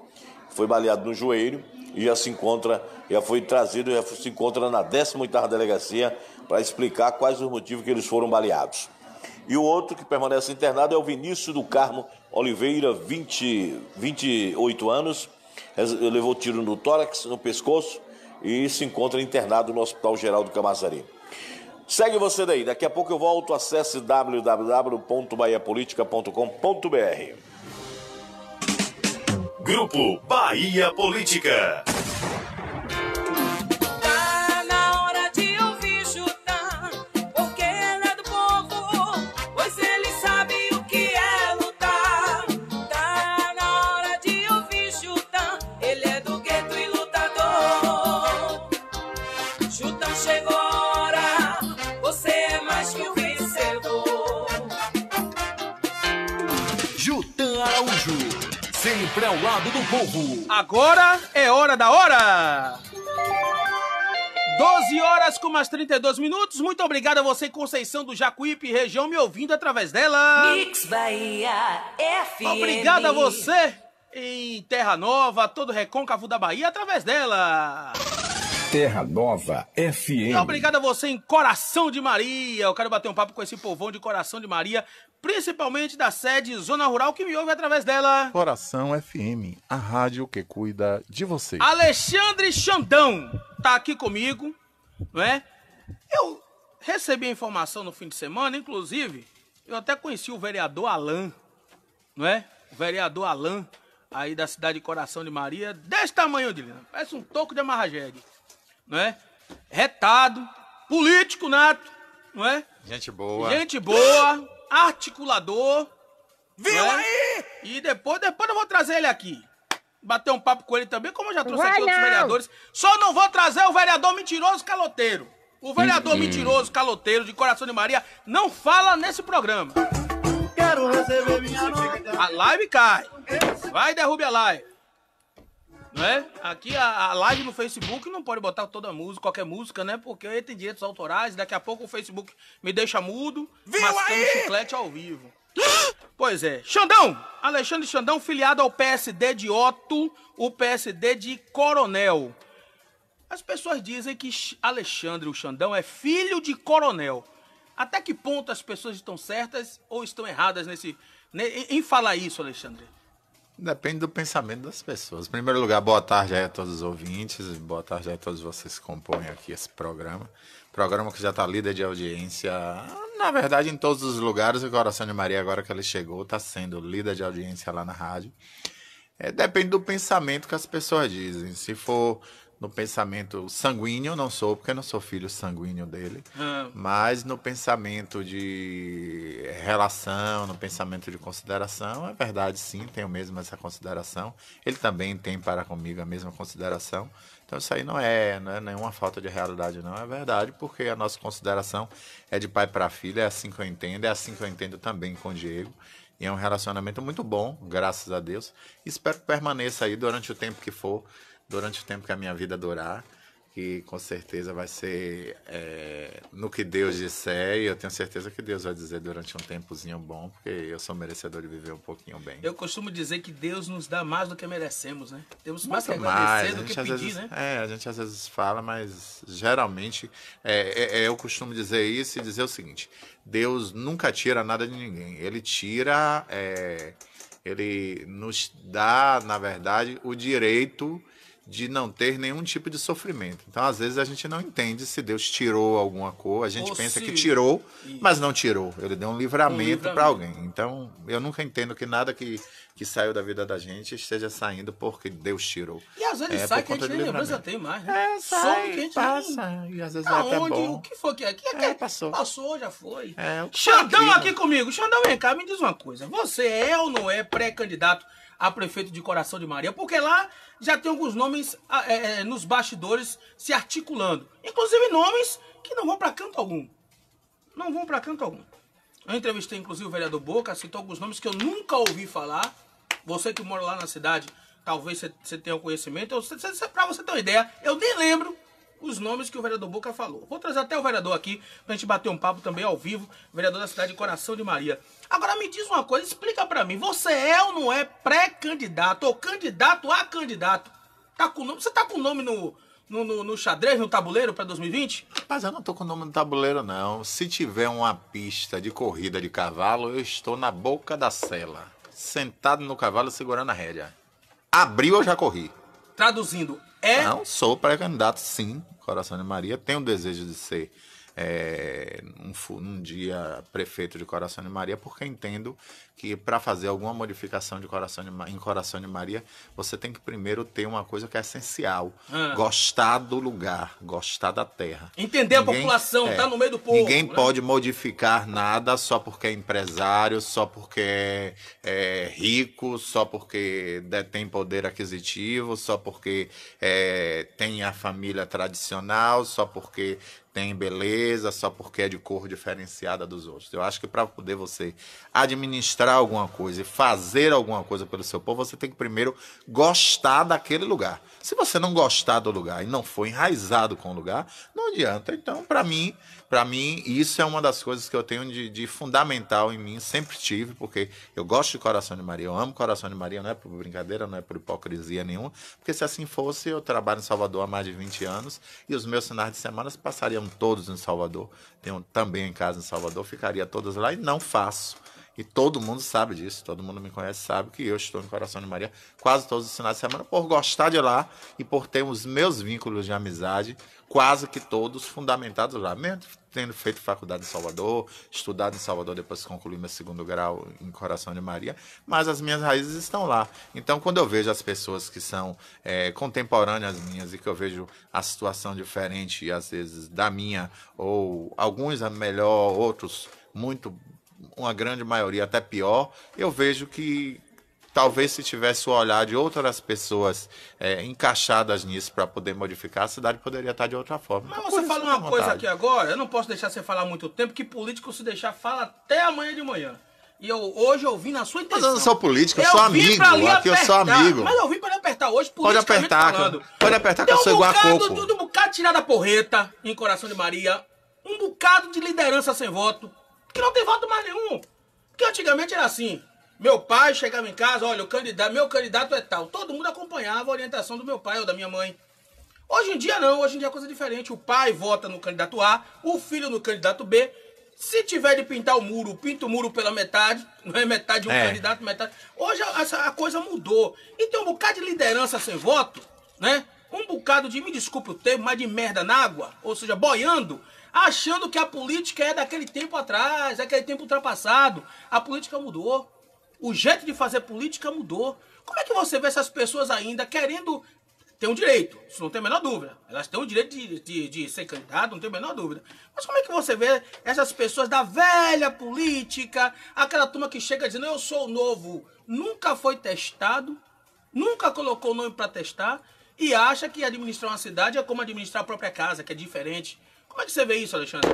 Foi baleado no joelho e já se encontra, já foi trazido, já se encontra na 18ª Delegacia para explicar quais os motivos que eles foram baleados. E o outro que permanece internado é o Vinícius do Carmo Oliveira, 20, 28 anos. Levou tiro no tórax, no pescoço e se encontra internado no Hospital Geral do Camaçari. Segue você daí, daqui a pouco eu volto. Acesse www.baiapolitica.com.br Grupo Bahia Política. sempre ao lado do povo. Agora é hora da hora! 12 horas com mais 32 minutos. Muito obrigado a você, Conceição do Jacuípe, região, me ouvindo através dela. Mix Bahia FM. Obrigado a você em Terra Nova, todo recôncavo da Bahia, através dela. Terra Nova FM. Obrigado a você em Coração de Maria. Eu quero bater um papo com esse povão de Coração de Maria principalmente da sede Zona Rural que me ouve através dela. Coração FM, a rádio que cuida de você. Alexandre Xandão tá aqui comigo, não é? Eu recebi a informação no fim de semana, inclusive, eu até conheci o vereador Alain, não é? O vereador Alain, aí da cidade de Coração de Maria, desse tamanho de parece um toco de amarrajegue, não é? Retado, político nato, não é? Gente boa. Gente boa, articulador. Viu né? aí? E depois, depois eu vou trazer ele aqui. Bater um papo com ele também, como eu já trouxe Vai aqui não. outros vereadores. Só não vou trazer o vereador mentiroso caloteiro. O hum. vereador uhum. mentiroso caloteiro de Coração de Maria não fala nesse programa. Quero receber minha nota. A live cai. Vai derrube a live. Não é? Aqui a, a, live no Facebook não pode botar toda música, qualquer música, né? Porque aí tem direitos autorais, daqui a pouco o Facebook me deixa mudo, Viu aí? chiclete ao vivo. Pois é. Xandão! Alexandre Xandão, filiado ao PSD de Otto, o PSD de Coronel. As pessoas dizem que Alexandre, o Xandão, é filho de coronel. Até que ponto as pessoas estão certas ou estão erradas nesse, em falar isso, Alexandre? Depende do pensamento das pessoas. Em primeiro lugar, boa tarde aí a todos os ouvintes, boa tarde aí a todos vocês que compõem aqui esse programa. Programa que já está líder de audiência, na verdade, em todos os lugares. O Coração de Maria, agora que ele chegou, está sendo líder de audiência lá na rádio. É, depende do pensamento que as pessoas dizem. Se for no pensamento sanguíneo, não sou, porque não sou filho sanguíneo dele, ah. mas no pensamento de relação, no pensamento de consideração, é verdade, sim, tenho mesmo essa consideração. Ele também tem para comigo a mesma consideração. Então isso aí não é, não é nenhuma falta de realidade, não, é verdade, porque a nossa consideração é de pai para filha, é assim que eu entendo, é assim que eu entendo também com o Diego. E é um relacionamento muito bom, graças a Deus. Espero que permaneça aí durante o tempo que for durante o tempo que a minha vida durar, que com certeza vai ser é, no que Deus disser, e eu tenho certeza que Deus vai dizer durante um tempozinho bom, porque eu sou merecedor de viver um pouquinho bem. Eu costumo dizer que Deus nos dá mais do que merecemos, né? Temos mais Muito que agradecer mais. do que pedir, vezes, né? É, a gente às vezes fala, mas geralmente é, é, é, eu costumo dizer isso e dizer o seguinte: Deus nunca tira nada de ninguém, ele tira. É, ele nos dá, na verdade, o direito de não ter nenhum tipo de sofrimento. Então, às vezes, a gente não entende se Deus tirou alguma coisa, a gente Ou pensa se... que tirou, mas não tirou. Ele deu um livramento, um livramento. para alguém. Então, eu nunca entendo que nada que, que saiu da vida da gente esteja saindo porque Deus tirou. E às vezes é, sai que a gente nem já tem mais, né? É, sai, que a gente passa. Nem... E às vezes Aonde, é até bom. O que foi que aqui? É? É, é, é, passou. Passou, já foi. É, Xandão aqui né? comigo. Xandão, vem cá, me diz uma coisa. Você é ou não é pré-candidato a prefeito de Coração de Maria, porque lá já tem alguns nomes ah, é, é, nos bastidores se articulando, inclusive nomes que não vão para canto algum. Não vão para canto algum. Eu entrevistei inclusive o vereador Boca, citou alguns nomes que eu nunca ouvi falar. Você que mora lá na cidade, talvez você tenha o conhecimento. Para você ter uma ideia, eu nem lembro os nomes que o vereador Boca falou. Vou trazer até o vereador aqui pra gente bater um papo também ao vivo, vereador da cidade de Coração de Maria. Agora me diz uma coisa, explica para mim, você é ou não é pré-candidato ou candidato a candidato? Tá com nome, você tá com o nome no, no, no, no, xadrez, no tabuleiro para 2020? Rapaz, eu não tô com o nome no tabuleiro, não. Se tiver uma pista de corrida de cavalo, eu estou na boca da cela, sentado no cavalo segurando a rédea. Abriu, eu já corri. Traduzindo, é? Não, sou pré-candidato, sim, Coração de Maria. Tenho o desejo de ser é, um, um, dia prefeito de Coração de Maria, porque entendo que para fazer alguma modificação de coração de, em Coração de Maria, você tem que primeiro ter uma coisa que é essencial: ah. gostar do lugar, gostar da terra. Entender ninguém, a população, é, tá no meio do povo. Ninguém né? pode modificar nada só porque é empresário, só porque é, é rico, só porque tem poder aquisitivo, só porque é, tem a família tradicional, só porque tem beleza, só porque é de cor diferenciada dos outros. Eu acho que para poder você administrar alguma coisa e fazer alguma coisa pelo seu povo, você tem que primeiro gostar daquele lugar. Se você não gostar do lugar e não for enraizado com o lugar, não adianta. Então, para mim, para mim isso é uma das coisas que eu tenho de, de, fundamental em mim, sempre tive, porque eu gosto de Coração de Maria, eu amo Coração de Maria, não é por brincadeira, não é por hipocrisia nenhuma, porque se assim fosse, eu trabalho em Salvador há mais de 20 anos e os meus sinais de semana passariam todos em Salvador. Tenho também em casa em Salvador, ficaria todos lá e não faço. E todo mundo sabe disso, todo mundo me conhece, sabe que eu estou em Coração de Maria quase todos os finais de semana por gostar de lá e por ter os meus vínculos de amizade quase que todos fundamentados lá. Mesmo tendo feito faculdade em Salvador, estudado em Salvador, depois concluí meu segundo grau em Coração de Maria, mas as minhas raízes estão lá. Então, quando eu vejo as pessoas que são é, contemporâneas minhas e que eu vejo a situação diferente, às vezes, da minha, ou alguns melhor, outros muito uma grande maioria até pior, eu vejo que talvez se tivesse o olhar de outras pessoas é, encaixadas nisso para poder modificar, a cidade poderia estar de outra forma. Mas então, você fala uma coisa vontade. aqui agora, eu não posso deixar você falar muito tempo, que político se deixar fala até amanhã de manhã. E eu, hoje eu vim na sua intenção. Mas eu não sou político, eu, eu sou amigo. Aqui apertar, eu sou amigo. Mas eu vim pra apertar hoje, Pode apertar, falando. Pode apertar que eu sou um igual a coco. Um bocado tirada porreta em Coração de Maria. Um bocado de liderança sem voto que não tem voto mais nenhum. Porque antigamente era assim. Meu pai chegava em casa, olha, o candidato, meu candidato é tal. Todo mundo acompanhava a orientação do meu pai ou da minha mãe. Hoje em dia não, hoje em dia é coisa diferente. O pai vota no candidato A, o filho no candidato B. Se tiver de pintar o muro, pinta o muro pela metade, não é metade um é. candidato, metade. Hoje a, a coisa mudou. E tem um bocado de liderança sem voto, né? Um bocado de, me desculpe o termo, mas de merda na água, ou seja, boiando, achando que a política é daquele tempo atrás, daquele tempo ultrapassado. A política mudou. O jeito de fazer política mudou. Como é que você vê essas pessoas ainda querendo ter um direito? Isso não tem a menor dúvida. Elas têm o direito de, de, de ser candidato, não tem a menor dúvida. Mas como é que você vê essas pessoas da velha política, aquela turma que chega dizendo eu sou novo, nunca foi testado, nunca colocou o nome para testar e acha que administrar uma cidade é como administrar a própria casa, que é diferente. Como é que você vê isso, Alexandre?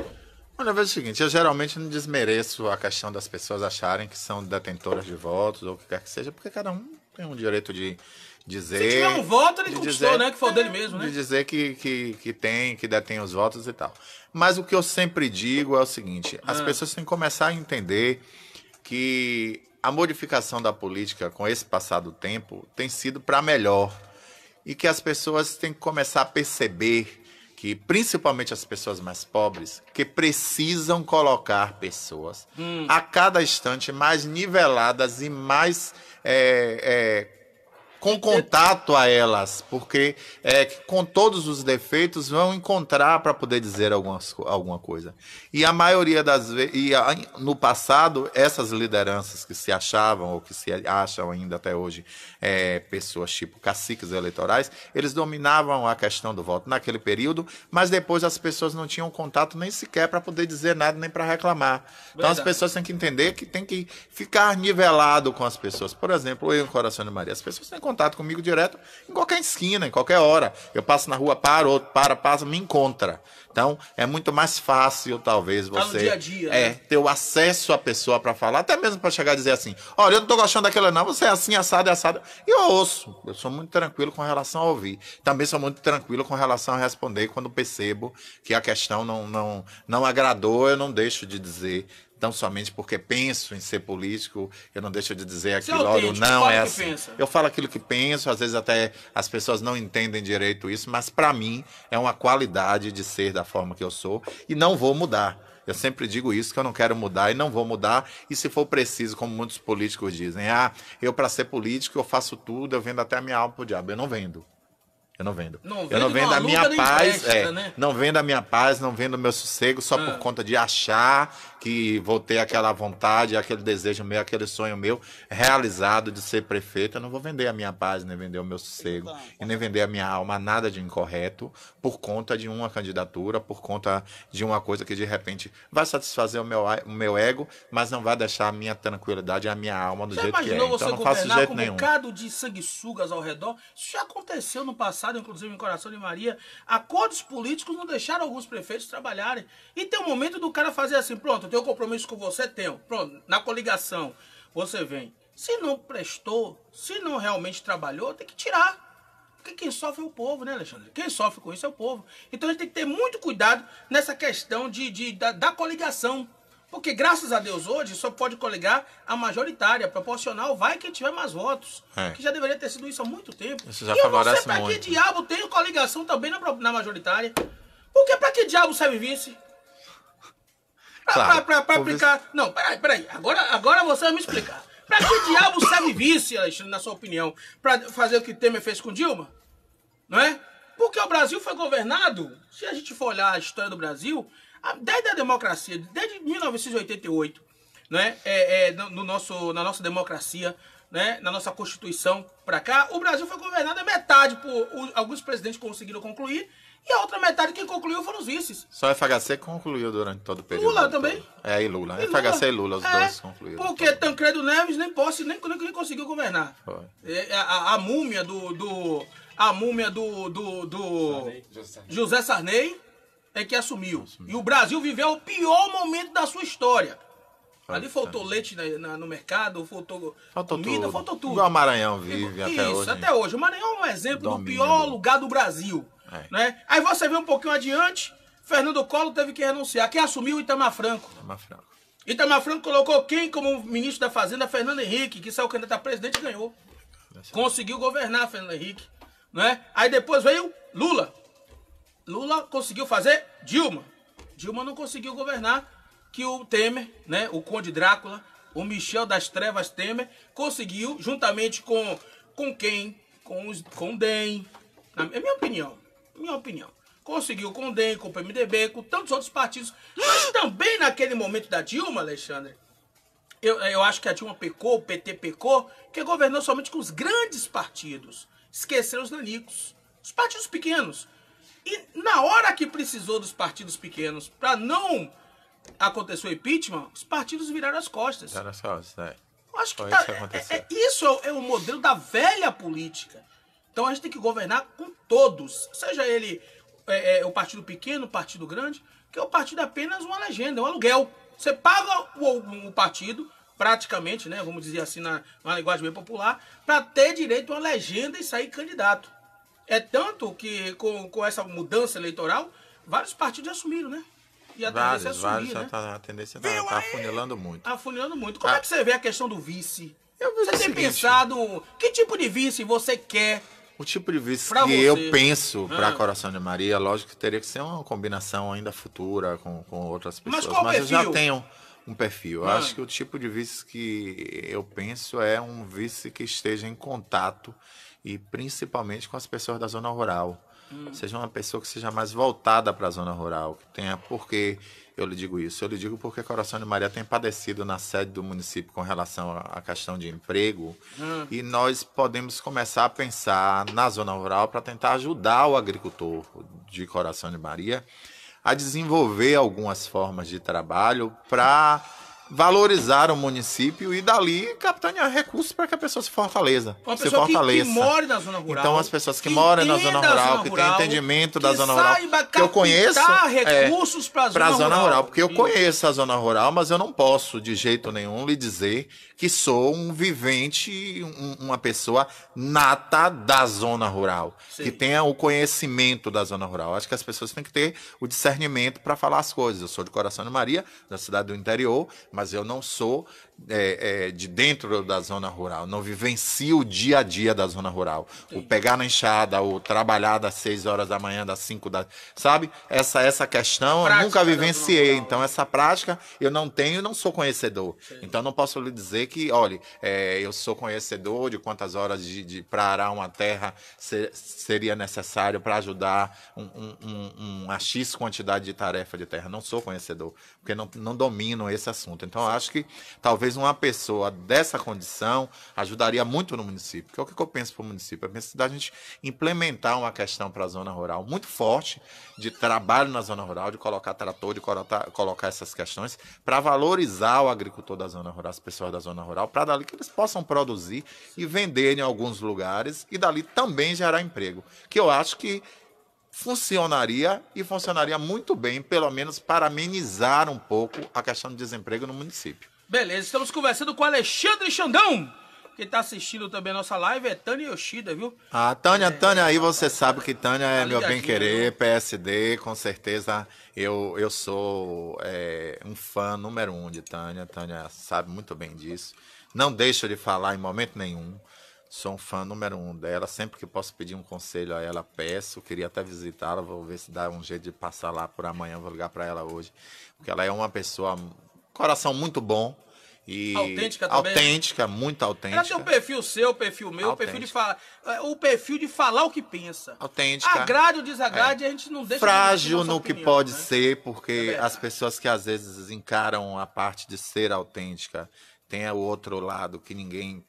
Olha, eu vejo o seguinte, eu geralmente não desmereço a questão das pessoas acharem que são detentoras de votos ou o que quer que seja, porque cada um tem um direito de dizer. Se tiver um voto, ele conquistou, dizer, né? Que foi o dele mesmo, né? De dizer que, que, que tem, que detém os votos e tal. Mas o que eu sempre digo é o seguinte: as ah. pessoas têm que começar a entender que a modificação da política com esse passado tempo tem sido para melhor. E que as pessoas têm que começar a perceber que principalmente as pessoas mais pobres, que precisam colocar pessoas hum. a cada instante mais niveladas e mais é, é, com contato a elas, porque é, com todos os defeitos vão encontrar para poder dizer algumas, alguma coisa. E a maioria das vezes, no passado, essas lideranças que se achavam ou que se acham ainda até hoje é, pessoas tipo caciques eleitorais, eles dominavam a questão do voto naquele período, mas depois as pessoas não tinham contato nem sequer para poder dizer nada nem para reclamar. Então as pessoas têm que entender que tem que ficar nivelado com as pessoas. Por exemplo, eu Coração de Maria, as pessoas têm contato contato comigo direto em qualquer esquina, em qualquer hora. Eu passo na rua, paro, outro para, passa, me encontra. Então, é muito mais fácil, talvez, você. Tá no dia a dia. É, né? ter o acesso à pessoa para falar, até mesmo para chegar e dizer assim: olha, eu não tô gostando daquela, não, você é assim, assado, é assado. E eu ouço. Eu sou muito tranquilo com relação a ouvir. Também sou muito tranquilo com relação a responder quando percebo que a questão não, não, não agradou, eu não deixo de dizer então, somente porque penso em ser político, eu não deixo de dizer é aquilo, olha, não é assim. Eu falo aquilo que penso, às vezes até as pessoas não entendem direito isso, mas para mim é uma qualidade de ser da forma que eu sou e não vou mudar. Eu sempre digo isso, que eu não quero mudar e não vou mudar. E se for preciso, como muitos políticos dizem, ah, eu para ser político eu faço tudo, eu vendo até a minha alma pro diabo. Eu não vendo. Eu não vendo. Não eu não vendo a minha paz, é, né? não vendo a minha paz, não vendo o meu sossego só ah. por conta de achar que vou ter aquela vontade, aquele desejo meu, aquele sonho meu realizado de ser prefeito. Eu não vou vender a minha paz, nem vender o meu sossego então, e nem vender a minha alma, nada de incorreto por conta de uma candidatura, por conta de uma coisa que de repente vai satisfazer o meu, o meu ego, mas não vai deixar a minha tranquilidade, a minha alma do jeito que é. Então não faço jeito nenhum. Um bocado de sanguessugas ao redor, isso já aconteceu no passado passado, inclusive em Coração de Maria, acordos políticos não deixaram alguns prefeitos trabalharem. E tem um momento do cara fazer assim, pronto, eu tenho um compromisso com você, tenho. Pronto, na coligação, você vem. Se não prestou, se não realmente trabalhou, tem que tirar. Porque quem sofre é o povo, né, Alexandre? Quem sofre com isso é o povo. Então a gente tem que ter muito cuidado nessa questão de, de da, da coligação porque graças a Deus hoje só pode coligar a majoritária, proporcional, vai quem tiver mais votos. É. Que já deveria ter sido isso há muito tempo. Isso já e favorece eu não sei muito. que diabo tem coligação também na, na majoritária. Porque para que diabo serve vice? Pra, claro, pra, pra, pra aplicar. Vice... Não, peraí, peraí. Agora, agora você vai me explicar. Pra que diabo serve vice, Alexandre, na sua opinião? Pra fazer o que Temer fez com Dilma? Não é? Porque o Brasil foi governado, se a gente for olhar a história do Brasil, desde a democracia, desde 1988, né, é, é, no nosso, na nossa democracia, né, na nossa Constituição para cá, o Brasil foi governado a é metade por alguns presidentes conseguiram concluir, e a outra metade que concluiu foram os vices. Só FHC concluiu durante todo o período. Lula também. É, e Lula. E Lula. FHC e Lula, os é, dois concluíram. Porque Tancredo Neves nem posse, nem, nem conseguiu governar. É, é a, a, múmia do. do a múmia do. do, do Sarney. José Sarney é que assumiu. assumiu. E o Brasil viveu o pior momento da sua história. Ali faltou leite na, na, no mercado, faltou, faltou comida, tudo. faltou tudo. Igual o Maranhão vive até hoje. Isso, até hoje. O Maranhão é um exemplo Domínio. do pior lugar do Brasil. É. Né? Aí você vê um pouquinho adiante, Fernando Collor teve que renunciar. Quem assumiu? Itamar Franco. Itamar Franco. Itamar Franco colocou quem como ministro da Fazenda? Fernando Henrique, que saiu candidato a presidente e ganhou. Conseguiu governar Fernando Henrique. Né? Aí depois veio Lula. Lula conseguiu fazer Dilma. Dilma não conseguiu governar que o Temer, né, o Conde Drácula, o Michel das Trevas Temer, conseguiu, juntamente com, com quem? Com, os, com o DEM. Na, é minha opinião. Minha opinião. Conseguiu com o DEM, com o PMDB, com tantos outros partidos. Mas também naquele momento da Dilma, Alexandre, eu, eu acho que a Dilma pecou, o PT pecou, que governou somente com os grandes partidos. Esqueceu os nanicos. Os partidos pequenos. E na hora que precisou dos partidos pequenos para não acontecer o impeachment, os partidos viraram as costas. Viraram as costas, né? Eu acho que Foi tá, isso, é, é, é, isso é, é o modelo da velha política. Então a gente tem que governar com todos, seja ele é, é, o partido pequeno, o partido grande, que é o partido é apenas uma legenda, é um aluguel. Você paga o, o partido, praticamente, né, vamos dizer assim na, na linguagem bem popular, para ter direito a uma legenda e sair candidato. É tanto que com, com essa mudança eleitoral, vários partidos assumiram, né? E a vários, tendência é assumir, né? tá, a tendência está tá, tá afunilando muito. Afunilando muito. Como ah. é que você vê a questão do vice? Eu você tem seguinte, pensado que tipo de vice você quer? O tipo de vice que você? eu penso ah. para Coração de Maria, lógico que teria que ser uma combinação ainda futura com, com outras pessoas. Mas, qual Mas perfil? eu já tenho um perfil. Eu ah. Acho que o tipo de vice que eu penso é um vice que esteja em contato e principalmente com as pessoas da zona rural. Hum. Seja uma pessoa que seja mais voltada para a zona rural, que tenha porque eu lhe digo isso. Eu lhe digo porque Coração de Maria tem padecido na sede do município com relação à questão de emprego hum. e nós podemos começar a pensar na zona rural para tentar ajudar o agricultor de Coração de Maria a desenvolver algumas formas de trabalho para valorizar o município e dali capitanear recursos para que a pessoa se fortaleça. Uma pessoa se fortaleça. Que, que mora na zona rural. Então as pessoas que, que moram na zona rural, zona que têm entendimento da zona rural, que eu conheço é, recursos é, para a zona, zona rural. rural, porque eu hum. conheço a zona rural, mas eu não posso de jeito nenhum lhe dizer que sou um vivente, um, uma pessoa nata da zona rural, Sim. que tenha o conhecimento da zona rural. Acho que as pessoas têm que ter o discernimento para falar as coisas. Eu sou de Coração de Maria, da cidade do interior, mas eu não sou é, é, de dentro da zona rural, não vivencia o dia a dia da zona rural. Entendi. O pegar na enxada, o trabalhar das 6 horas da manhã, das 5 da. Sabe? Essa, essa questão prática eu nunca vivenciei. então, essa prática eu não tenho e não sou conhecedor. Sim. Então, não posso lhe dizer que, olha, é, eu sou conhecedor de quantas horas de, de para arar uma terra ser, seria necessário para ajudar um, um, um, uma X quantidade de tarefa de terra. Não sou conhecedor, porque não, não domino esse assunto. Então, acho que talvez Talvez uma pessoa dessa condição ajudaria muito no município. Que é o que eu penso para o município? É a necessidade de a gente implementar uma questão para a zona rural muito forte, de trabalho na zona rural, de colocar trator, de colocar, colocar essas questões, para valorizar o agricultor da zona rural, as pessoas da zona rural, para dali que eles possam produzir e vender em alguns lugares e dali também gerar emprego. Que eu acho que funcionaria e funcionaria muito bem, pelo menos para amenizar um pouco a questão do desemprego no município. Beleza, estamos conversando com Alexandre Xandão. Quem está assistindo também a nossa live é Tânia Yoshida, viu? Ah, Tânia, é. Tânia, aí você sabe que Tânia é tá meu bem-querer, PSD, com certeza eu, eu sou é, um fã número um de Tânia. Tânia sabe muito bem disso. Não deixo de falar em momento nenhum. Sou um fã número um dela. Sempre que posso pedir um conselho a ela, peço. Queria até visitá-la, vou ver se dá um jeito de passar lá por amanhã. Vou ligar para ela hoje. Porque ela é uma pessoa coração muito bom. E autêntica também. Né? Autêntica, muito autêntica. Ela tem o um perfil seu, o perfil meu, o perfil de falar. É, o perfil de falar o que pensa. Autêntica. Agrade ou desagrade, é. a gente não deixa. Frágil no opinião, que pode né? ser, porque é as pessoas que às vezes encaram a parte de ser autêntica tem o outro lado que ninguém tá,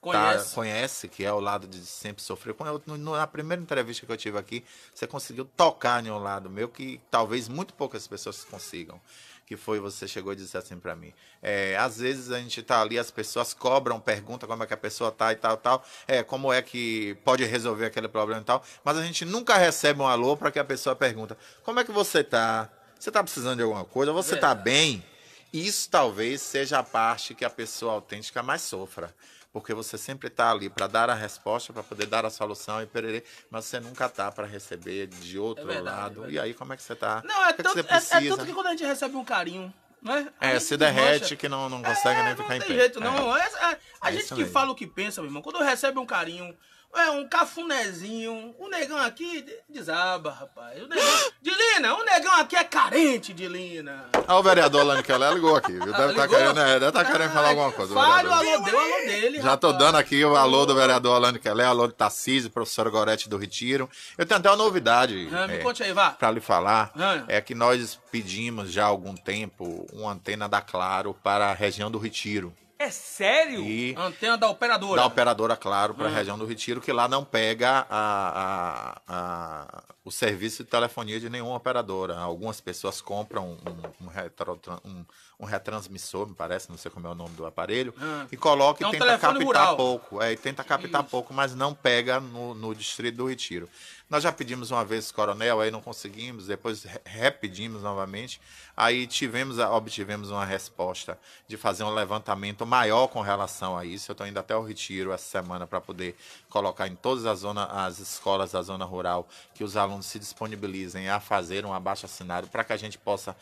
conhece. Tá, conhece, que é o lado de sempre sofrer. na primeira entrevista que eu tive aqui, você conseguiu tocar em um lado meu que talvez muito poucas pessoas consigam que foi você chegou e disse assim para mim. É, às vezes a gente tá ali, as pessoas cobram, perguntam como é que a pessoa tá e tal, tal, é, como é que pode resolver aquele problema e tal, mas a gente nunca recebe um alô para que a pessoa pergunta: "Como é que você tá? Você tá precisando de alguma coisa? Você tá Verdade. tá bem?" Isso talvez seja a parte que a pessoa autêntica mais sofra porque você sempre está ali para dar a resposta, para poder dar a solução e perere, mas você nunca está para receber de outro é verdade, lado. É e aí, como é que você está? Não, é, é, que tanto, que é, é tanto que quando a gente recebe um carinho, né? É, se derrete que não, não consegue é, nem ficar em pé. Não tem jeito, não. É, a é gente que mesmo. fala o que pensa, meu irmão. Quando recebe um carinho, é um cafunézinho. O negão aqui desaba, rapaz. O negão... Dilina, o negão aqui é carente, Dilina. Ah, o vereador Lani Kelé ligou aqui, viu? Deve estar ah, tá querendo, é, deve tá querendo ah, falar alguma coisa. Fale o alô, o alô dele. Já tô dando aqui o alô do vereador Alane Kelé, alô de Tarcísio, professor Gorete do Retiro. Eu tenho até uma novidade. Ah, me é, conte aí, vá. Pra lhe falar, ah, é que nós pedimos já há algum tempo uma antena da Claro para a região do Retiro. É sério? E Antena da operadora. Da operadora, claro, para a hum. região do Retiro, que lá não pega a, a, a, o serviço de telefonia de nenhuma operadora. Algumas pessoas compram um, um, retro, um, um retransmissor, me parece, não sei como é o nome do aparelho, hum. e coloca e é um tenta captar rural. pouco. É, e tenta captar Isso. pouco, mas não pega no, no distrito do Retiro. Nós já pedimos uma vez coronel, aí não conseguimos, depois repedimos novamente. Aí tivemos, obtivemos uma resposta de fazer um levantamento maior com relação a isso. Eu estou indo até o retiro essa semana para poder colocar em todas as, zona, as escolas da zona rural que os alunos se disponibilizem a fazer um abaixo assinado para que a gente possa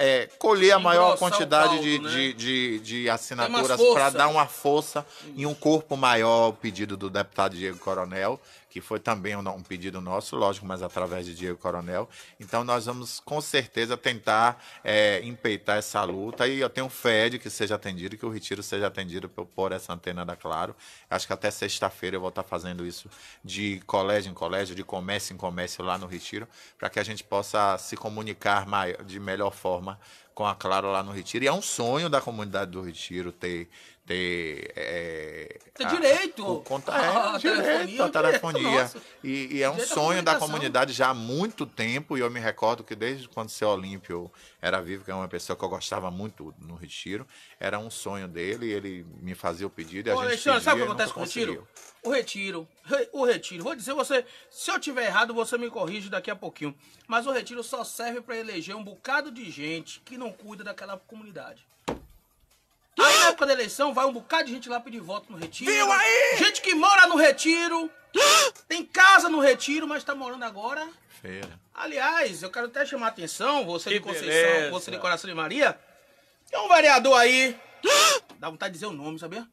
é, colher a maior quantidade caldo, de, né? de, de, de, assinaturas para dar uma força e um corpo maior ao pedido do deputado Diego Coronel, que foi também um pedido nosso, lógico, mas através de Diego Coronel. Então, nós vamos com certeza tentar é, empeitar essa luta e eu tenho fé de que seja atendido, que o retiro seja atendido por essa antena da Claro. Acho que até sexta-feira eu vou estar fazendo isso de colégio em colégio, de comércio em comércio lá no retiro, para que a gente possa se comunicar de melhor forma com a Claro lá no Retiro. E é um sonho da comunidade do Retiro ter ter. É, Tem a, direito! O conta, é, ah, direito à telefonia. E, e é um sonho da comunidade já há muito tempo, e eu me recordo que desde quando o seu Olímpio era vivo, que é uma pessoa que eu gostava muito no Retiro, era um sonho dele, ele me fazia o pedido e a Ô, gente. Retiro, pedia, sabe o que acontece com o Retiro? O Retiro, o Retiro, vou dizer você, se eu tiver errado, você me corrige daqui a pouquinho. Mas o Retiro só serve para eleger um bocado de gente que não cuida daquela comunidade. Aí na época da eleição vai um bocado de gente lá pedir voto no retiro. Viu aí? Gente que mora no retiro, tem casa no retiro, mas tá morando agora. Feira. Aliás, eu quero até chamar a atenção, você que de Conceição, beleza. você de Coração de Maria. Tem um vereador aí. Dá vontade de dizer o nome, sabia?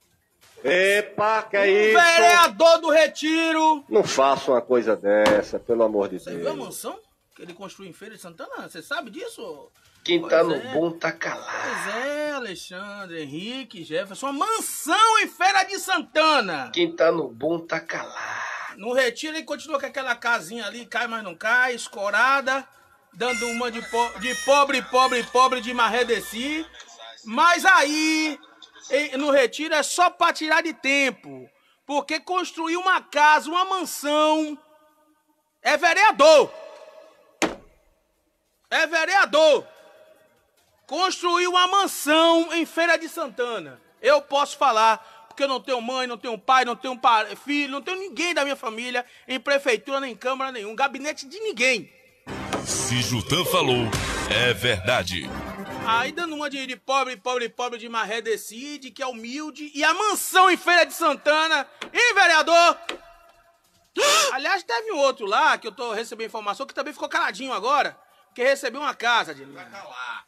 Epa, que é isso? Vereador do Retiro! Não faça uma coisa dessa, pelo amor de você Deus. Você viu a mansão que ele construiu em Feira de Santana? Você sabe disso? Quem tá pois tá no é. bom tá calado. Pois é, Alexandre, Henrique, Jefferson, uma mansão em Feira de Santana. Quem tá no bom tá calado. No retiro ele continua com aquela casinha ali, cai mas não cai, escorada, dando uma de, po de pobre, pobre, pobre de marredeci. Mas aí, no retiro é só para tirar de tempo, porque construir uma casa, uma mansão, é vereador. É vereador. Construiu uma mansão em Feira de Santana. Eu posso falar, porque eu não tenho mãe, não tenho pai, não tenho filho, não tenho ninguém da minha família em prefeitura, nem câmara nenhum, gabinete de ninguém. Se Jutan falou, é verdade. Aí dando uma de, de pobre, pobre, pobre de maré decide, que é humilde, e a mansão em Feira de Santana, hein, vereador, Aliás, teve um outro lá que eu tô recebendo informação que também ficou caladinho agora, que recebeu uma casa de Vai calar.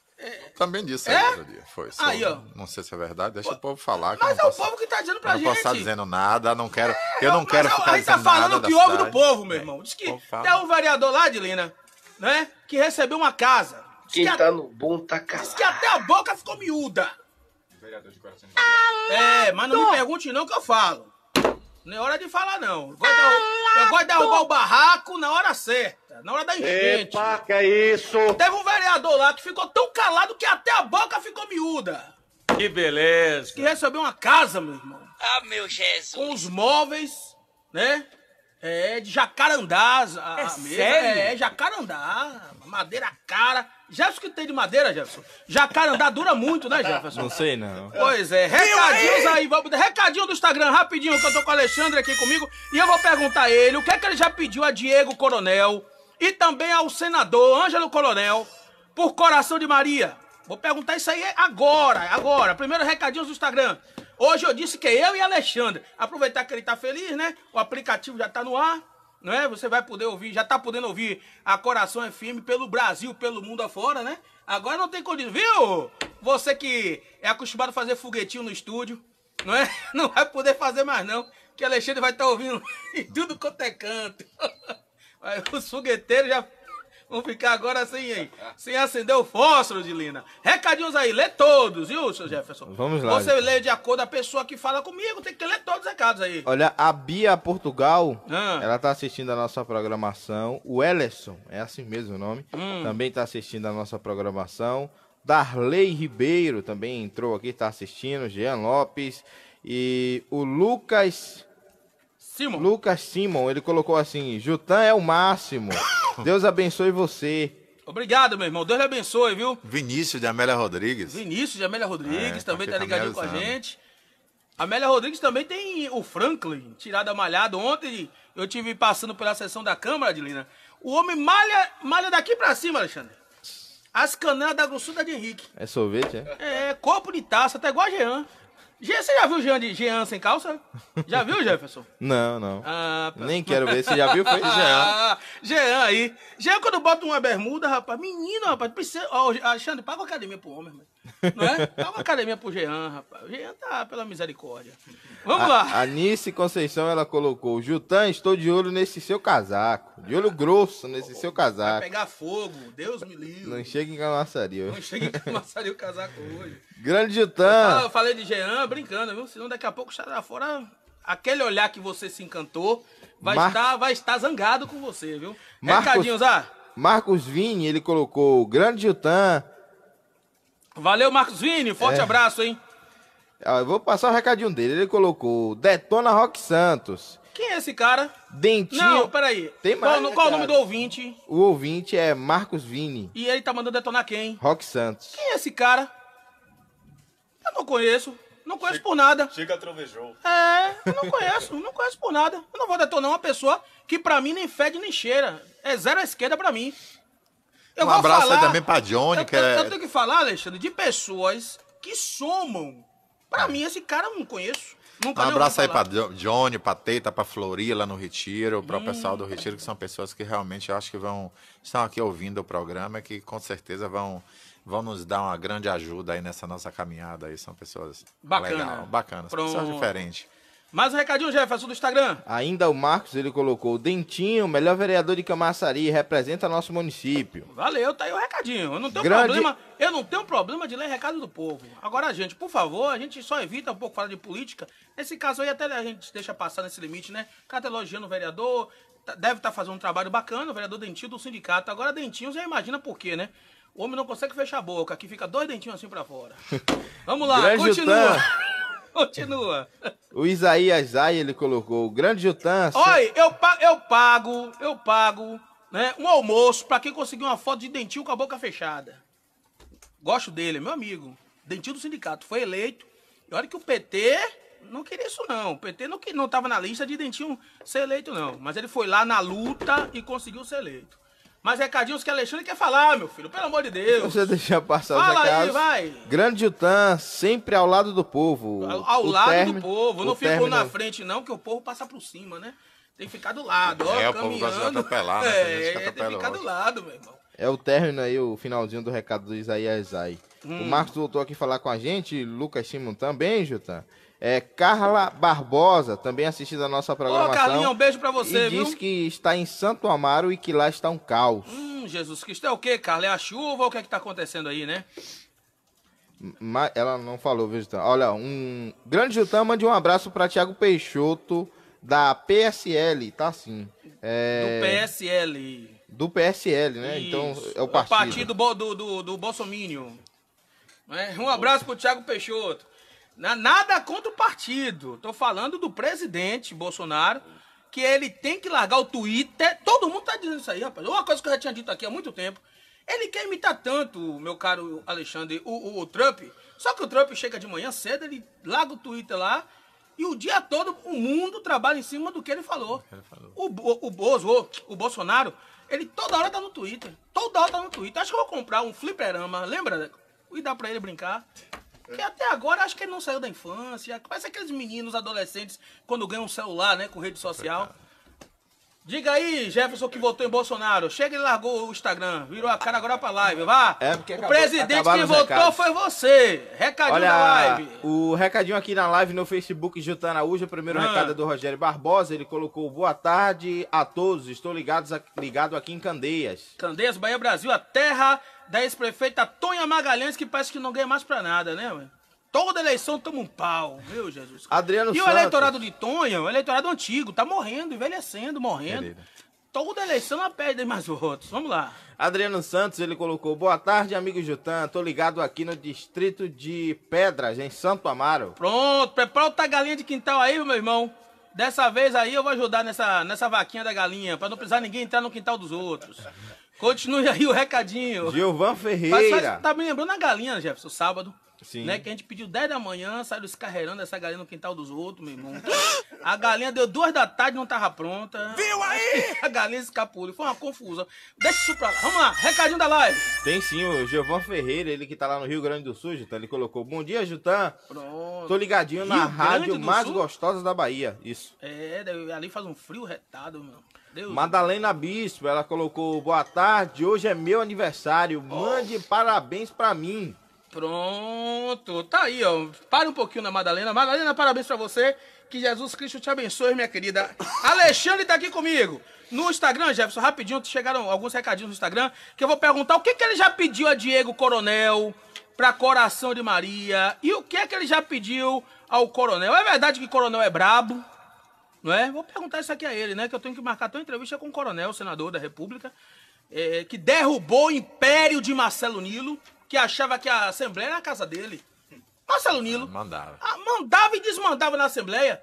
Também disse é? outro dia. Foi. Só, aí, ó. Não sei se é verdade, deixa o povo falar. Mas é posso, o povo que tá dizendo pra eu gente. não posso estar dizendo nada, não quero. É, eu não quero é ficar gente tá falando é, o que ouve do povo, meu irmão. Diz que tem um vereador lá de Lina, né? Que recebeu uma casa. Diz Quem que tá a... no bom tá Diz que até a boca ficou miúda. Vereador de coração É, mas não me pergunte não que eu falo. Não é hora de falar, não. Eu gosto de derrubar o barraco na hora certa cara. Na hora da enchente. Epa, que é isso? Teve um vereador lá que ficou tão calado que até a boca ficou miúda. Que beleza. Que recebeu uma casa, meu irmão. Ah, meu Jesus. Com os móveis, né? É, de jacarandás. A, é sério? É, jacarandá. Madeira cara. Jefferson que tem de madeira, Jefferson? Jacarandá dura muito, né, Jefferson? Não sei, não. Pois é. Recadinhos aí, vamos... Recadinho do Instagram, rapidinho, que eu tô com o Alexandre aqui comigo. E eu vou perguntar a ele o que é que ele já pediu a Diego Coronel e também ao senador Ângelo Coronel por Coração de Maria. Vou perguntar isso aí agora, agora. Primeiro recadinhos do Instagram. Hoje eu disse que eu e Alexandre. Aproveitar que ele está feliz, né? O aplicativo já está no ar, não é? Você vai poder ouvir, já está podendo ouvir a Coração FM pelo Brasil, pelo mundo afora, né? Agora não tem condição, viu? Você que é acostumado a fazer foguetinho no estúdio, não é? Não vai poder fazer mais não, que Alexandre vai estar tá ouvindo em tudo quanto é canto. Aí os fogueteiros já vão ficar agora sem, sem acender o fósforo de Lina. Recadinhos aí, lê todos, viu, seu Jefferson? Vamos lá. Você lê de acordo com a pessoa que fala comigo, tem que ler todos os recados aí. Olha, a Bia Portugal, ah. ela tá assistindo a nossa programação. O Elerson, é assim mesmo o nome, hum. também tá assistindo a nossa programação. Darley Ribeiro também entrou aqui, tá assistindo. Jean Lopes e o Lucas Simon. Lucas Simon, ele colocou assim: Jutan é o máximo. Deus abençoe você. Obrigado, meu irmão. Deus lhe abençoe, viu? Vinícius de Amélia Rodrigues. Vinícius de Amélia Rodrigues é, tá também tá ligadinho com a gente. Amélia Rodrigues também tem o Franklin, a malhado. Ontem eu tive passando pela sessão da Câmara, Adilina. O homem malha, malha daqui pra cima, Alexandre. As canelas da grossura de Henrique. É sorvete, é? É, copo de taça, tá igual a Jean. Jean, você já viu Jean, de, Jean sem calça? Já viu, Jefferson? Não, não. Ah, tá. Nem quero ver. Você já viu? Foi Jean. Ah, Jean aí. Jean, quando bota uma bermuda, rapaz, menino, rapaz, precisa. Ó, Alexandre, paga a academia pro homem, irmão. Não é? Dá uma academia pro Jean, rapaz. O Jean tá pela misericórdia. Vamos a, lá. A Nice Conceição, ela colocou: Jutan, estou de olho nesse seu casaco. De olho grosso nesse oh, seu casaco. Vai pegar fogo, Deus me livre. Não chega em camaçaria. Não chega em camaçaria o casaco hoje. Grande Jutan. Eu falei de Jean brincando, viu? Senão daqui a pouco estará fora aquele olhar que você se encantou. Vai, Mar... estar, vai estar zangado com você, viu? Marcos, Recadinhos, ah. Marcos Vini, ele colocou: Grande Jutan. Valeu, Marcos Vini. Forte é. abraço, hein? Ah, eu vou passar o recadinho dele. Ele colocou Detona Rock Santos. Quem é esse cara? Dentinho. Não, peraí. Tem mais, qual, né, qual o nome do ouvinte? O ouvinte é Marcos Vini. E ele tá mandando detonar quem? Rock Santos. Quem é esse cara? Eu não conheço. Não conheço chega, por nada. Chega trovejou. É, eu não conheço, não conheço por nada. Eu não vou detonar uma pessoa que pra mim nem fede nem cheira. É zero à esquerda pra mim. Eu um abraço falar, também pra Johnny, eu, que eu, é... eu tenho que falar, Alexandre, de pessoas que somam. Pra é. mim, esse cara eu não conheço. Nunca um abraço aí pra Johnny, pra Teita, pra Flori, lá no Retiro, pro hum. pessoal do Retiro, que são pessoas que realmente eu acho que vão. Estão aqui ouvindo o programa, que com certeza vão vão nos dar uma grande ajuda aí nessa nossa caminhada aí. São pessoas bacana, bacanas, Pronto. pessoas diferentes. Mais um recadinho, Jefferson, do Instagram. Ainda o Marcos, ele colocou, Dentinho, melhor vereador de Camaçari, representa nosso município. Valeu, tá aí o recadinho. Eu não tenho Grande... problema, eu não tenho problema de ler recado do povo. Agora, gente, por favor, a gente só evita um pouco falar de política. Nesse caso aí, até a gente deixa passar nesse limite, né? Cara tá elogiando o vereador, tá, deve estar tá fazendo um trabalho bacana, o vereador Dentinho do sindicato. Agora, Dentinho, já imagina por quê, né? O homem não consegue fechar a boca, aqui fica dois dentinhos assim para fora. Vamos lá, Grande continua. Continua. O Isaías Zay, ele colocou, o grande Jutan... Oi, eu, pa eu pago, eu pago né, um almoço para quem conseguiu uma foto de Dentil com a boca fechada. Gosto dele, meu amigo. Dentil do sindicato, foi eleito. E olha que o PT não queria isso não. O PT não, não tava na lista de Dentinho ser eleito não. Mas ele foi lá na luta e conseguiu ser eleito. Mas recadinhos que Alexandre quer falar, meu filho, pelo amor de Deus. Deixa passar Fala os recados. aí, vai. Grande Jutan, sempre ao lado do povo. Ao, ao lado término, do povo. Não ficou na frente, não, que o povo passa por cima, né? Tem que ficar do lado, ó, é, caminhando. O povo gosta de né? É, tem, tem que ficar do lado, meu irmão. É o término aí, o finalzinho do recado do Isaías Zay. Hum. O Marcos voltou aqui falar com a gente, Lucas Simon também, Jutan. É, Carla Barbosa, também assistindo a nossa programação. Ô, Carlinhos, um beijo pra você, e viu? diz que está em Santo Amaro e que lá está um caos. Hum, Jesus Cristo, é o quê, Carla? É a chuva ou o que é que tá acontecendo aí, né? Mas ela não falou, viu, Olha, um grande Jutão, mande um abraço para Tiago Peixoto, da PSL, tá sim. É... Do PSL. Do PSL, né? Isso. Então, é o partido. É o partido do, do, do, né? Um abraço pro Tiago Peixoto. Nada contra o partido. Tô falando do presidente Bolsonaro, que ele tem que largar o Twitter. Todo mundo tá dizendo isso aí, rapaz. Uma coisa que eu já tinha dito aqui há muito tempo. Ele quer imitar tanto, meu caro Alexandre, o, o, o Trump. Só que o Trump chega de manhã cedo, ele larga o Twitter lá. E o dia todo o mundo trabalha em cima do que ele falou. Ele falou. O, o, o, Bozo, o Bolsonaro, ele toda hora tá no Twitter. Toda hora tá no Twitter. Acho que eu vou comprar um fliperama, lembra? E dá pra ele brincar. Porque até agora acho que ele não saiu da infância. Parece aqueles meninos adolescentes quando ganham um celular, né? Com rede social. Diga aí, Jefferson, que votou em Bolsonaro. Chega e largou o Instagram. Virou a cara agora pra live, vá. É porque acabou, o presidente que votou recados. foi você. Recadinho Olha, na live. O recadinho aqui na live no Facebook Jutana Uja. primeiro ah. recado é do Rogério Barbosa. Ele colocou boa tarde a todos. Estou ligados ligado aqui em Candeias. Candeias, Bahia Brasil, a terra da ex-prefeita Tonha Magalhães, que parece que não ganha mais pra nada, né, mano? Toda eleição toma um pau, meu Jesus. Adriano E Santos. o eleitorado de Tonha, o eleitorado antigo, tá morrendo, envelhecendo, morrendo. Toda eleição a perde mais votos. Vamos lá. Adriano Santos, ele colocou: Boa tarde, amigo Jutan. Tô ligado aqui no distrito de Pedras, em Santo Amaro. Pronto, prepara outra galinha de quintal aí, meu irmão. Dessa vez aí eu vou ajudar nessa, nessa vaquinha da galinha, pra não precisar ninguém entrar no quintal dos outros. Continue aí o recadinho. Gilvan Ferreira. Mas, mas, tá me lembrando a galinha, Jefferson, sábado. Sim. Né? Que a gente pediu 10 da manhã, saiu escarreirando essa galinha no quintal dos outros, meu irmão. A galinha deu 2 da tarde não tava pronta. Viu aí? A galinha escapou. Foi uma confusão. Deixa isso pra lá. Vamos lá, recadinho da live. Tem sim, o Giovão Ferreira, ele que tá lá no Rio Grande do Sul, Jutan. Ele colocou: Bom dia, Jutan. Pronto. Tô ligadinho Rio na Grande rádio mais Sul? gostosa da Bahia. Isso. É, ali faz um frio retado, meu. Deus. Madalena Bispo, ela colocou: Boa tarde, hoje é meu aniversário. Mande oh. parabéns pra mim. Pronto, tá aí, ó. Para um pouquinho na Madalena. Madalena, parabéns para você. Que Jesus Cristo te abençoe, minha querida. Alexandre tá aqui comigo. No Instagram, Jefferson, rapidinho, chegaram alguns recadinhos no Instagram, que eu vou perguntar o que, que ele já pediu a Diego Coronel pra Coração de Maria e o que é que ele já pediu ao Coronel. É verdade que Coronel é brabo, não é? Vou perguntar isso aqui a ele, né? Que eu tenho que marcar tua entrevista com o Coronel, senador da República, é, que derrubou o império de Marcelo Nilo que achava que a Assembleia era a casa dele. Marcelo Nilo. Ah, mandava. Ah, mandava e desmandava na Assembleia.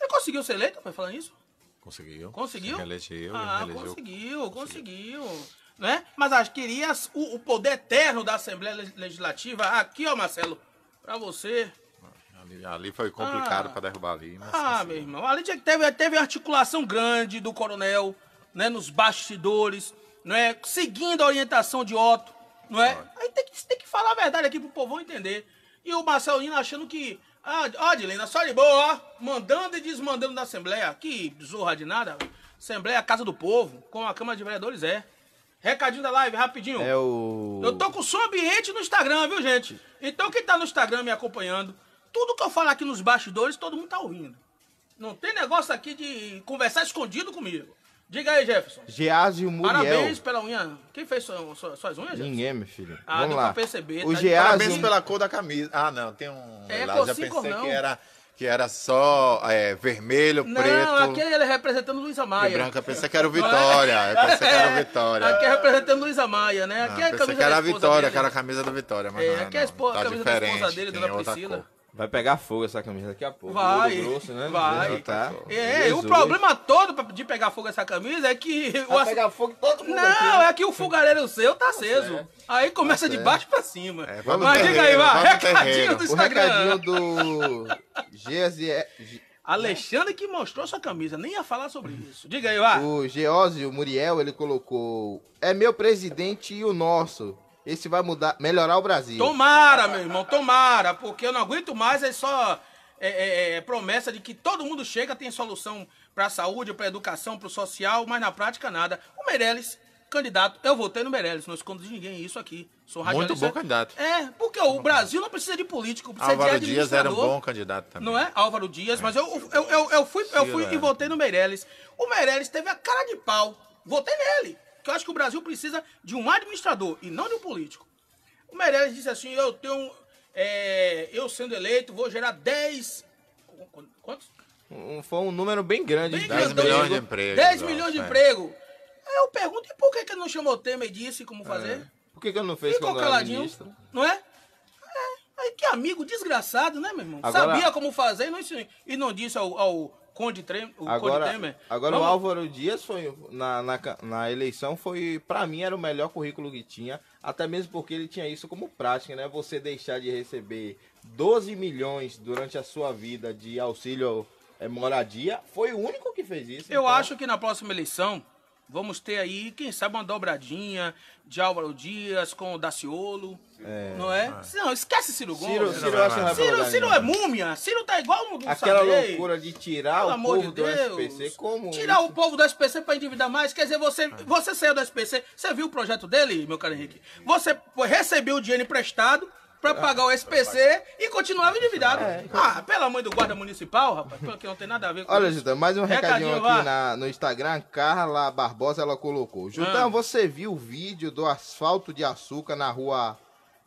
Ele conseguiu ser eleito, foi falando isso? Conseguiu. Conseguiu? Ele reelegeu, ah, reelegeu. Conseguiu, conseguiu, conseguiu. Né? Mas acho queria o, o, poder eterno da Assembleia Legislativa. Aqui, ó, Marcelo, para você. Ali, ali, foi complicado ah, para derrubar ali. Mas, ah, assim, meu irmão, ali teve, teve articulação grande do coronel, né, nos bastidores, né, seguindo a orientação de Otto. Não é? Aí tem que, tem que falar a verdade aqui pro povo entender. E o Marcelino achando que. Ah, ó, Dilena, só de boa, ó. Mandando e desmandando da Assembleia. Que zorra de nada. Assembleia é a Casa do Povo, como a Câmara de Vereadores é. Recadinho da live, rapidinho. É o. Eu tô com som ambiente no Instagram, viu, gente? Então quem tá no Instagram me acompanhando, tudo que eu falo aqui nos bastidores, todo mundo tá ouvindo. Não tem negócio aqui de conversar escondido comigo. Diga aí, Jefferson. Geásio Muriel. Parabéns pela unha. Quem fez sua, sua, suas unhas, Jefferson? Ninguém, meu filho. Ah, Vamos lá. perceber. O tá Parabéns pela cor da camisa. Ah, não, tem um... É, lá, já pensei não. que era... Que era só é, vermelho, não, preto. Não, aqui é ele é representando Luísa Maia. E branca, pensei que era o Vitória. Eu pensei que era o é. Vitória. Aqui é representando Luísa Maia, né? Aqui não, ah, é a camisa que era a Vitória, dele. que era a camisa da Vitória. Mas é, não, é, aqui é a, esposa, tá a camisa da esposa dele, Dona Priscila. Cor. Vai pegar fogo essa camisa daqui a pouco. Vai. Grosso, né? Vai. Tá. É, Jesus. o problema todo de pegar fogo essa camisa é que. Vai o... pegar fogo todo mundo. Não, aqui. Né? é que o fogareiro seu tá aceso. É. Aí começa tá de é. baixo pra cima. É, vamos Mas diga aí, vai. Recadinho do Instagram. O recadinho do. GSE. Alexandre que mostrou sua camisa, nem ia falar sobre isso. Diga aí, vai. O Geózio Muriel, ele colocou: É meu presidente e o nosso. Esse vai mudar, melhorar o Brasil. Tomara, meu irmão, tomara, porque eu não aguento mais é só é, é, é, é promessa de que todo mundo chega, tem solução para a saúde, para a educação, para o social, mas na prática nada. O Meirelles, candidato, eu votei no Meirelles, não escondo de ninguém isso aqui. Sou Muito bom candidato. É, porque o Brasil não precisa de político, precisa Álvaro de Dias era um bom candidato também. Não é? Álvaro Dias, mas eu, eu, eu, eu fui, eu fui é. e votei no Meirelles. O Meirelles teve a cara de pau, votei nele que eu acho que o Brasil precisa de um administrador e não de um político. O Meirelles disse assim, eu tenho, é, eu sendo eleito, vou gerar 10... Quantos? Um, foi um número bem grande. Bem 10 grande, milhões de empregos. 10 milhões de emprego. É. Eu pergunto, e por que, ele não chamou o Temer e disse como é. fazer? É. Por que, ele não fez Ficou quando caladinho, ministro? não é? é? Que amigo desgraçado, né, meu irmão? Agora... Sabia como fazer e não, e não disse ao, ao, Conde, Trem, o agora, Conde Temer. Agora Vamos... o Álvaro Dias foi na, na, na eleição foi para mim era o melhor currículo que tinha, até mesmo porque ele tinha isso como prática, né? Você deixar de receber 12 milhões durante a sua vida de auxílio é, moradia, foi o único que fez isso. Eu então... acho que na próxima eleição Vamos ter aí, quem sabe, uma dobradinha de Álvaro Dias com o Daciolo. É, não é? Ah. Não, esquece Ciro Gomes. Ciro, Ciro, não, Ciro, Ciro, Ciro é múmia. Ciro tá igual um Aquela sabe? loucura de tirar Pelo o povo de do SPC como. Tirar isso? o povo do SPC pra endividar mais. Quer dizer, você, ah. você saiu do SPC, você viu o projeto dele, meu caro Henrique? Você recebeu o dinheiro emprestado pra ah, pagar o SPC e continuava endividado. É. Ah, pela mãe do guarda municipal, rapaz, que não tem nada a ver com Olha, isso. mais um recadinho, recadinho aqui na, no Instagram. Carla Barbosa, ela colocou. Jutão, ah. você viu o vídeo do asfalto de açúcar na rua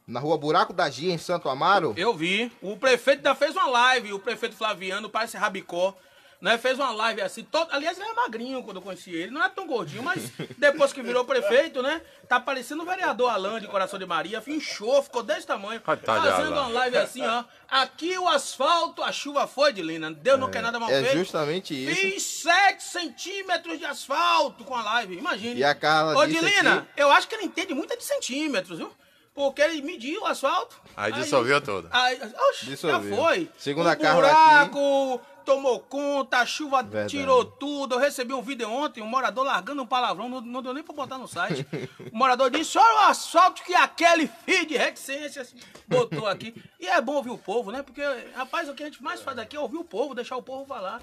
na rua Buraco da Gia, em Santo Amaro? Eu vi. O prefeito ainda fez uma live, o prefeito Flaviano, parece Rabicó, né? Fez uma live assim, todo... aliás, ele era é magrinho quando eu conheci ele, não era é tão gordinho, mas depois que virou prefeito, né? Tá parecendo o vereador Alain de Coração de Maria, finchou, ficou desse tamanho, fazendo uma live assim, ó. Aqui o asfalto, a chuva foi de lina, Deus não é, quer nada mal é feito. É justamente isso. Fiz 7 centímetros de asfalto com a live, imagina. E a Carla Ô, Dilina, aqui... eu acho que ele entende muito de centímetros, viu? Porque ele mediu o asfalto. Aí dissolveu aí, toda. Aí, oxe, já foi. segunda um Carla buraco, aqui tomou conta, a chuva Verdade. tirou tudo. Eu recebi um vídeo ontem, um morador largando um palavrão, não, não deu nem pra botar no site. O morador disse: olha o assalto que aquele filho de reticências botou aqui. E é bom ouvir o povo, né? Porque, rapaz, o que a gente mais faz aqui é ouvir o povo, deixar o povo falar.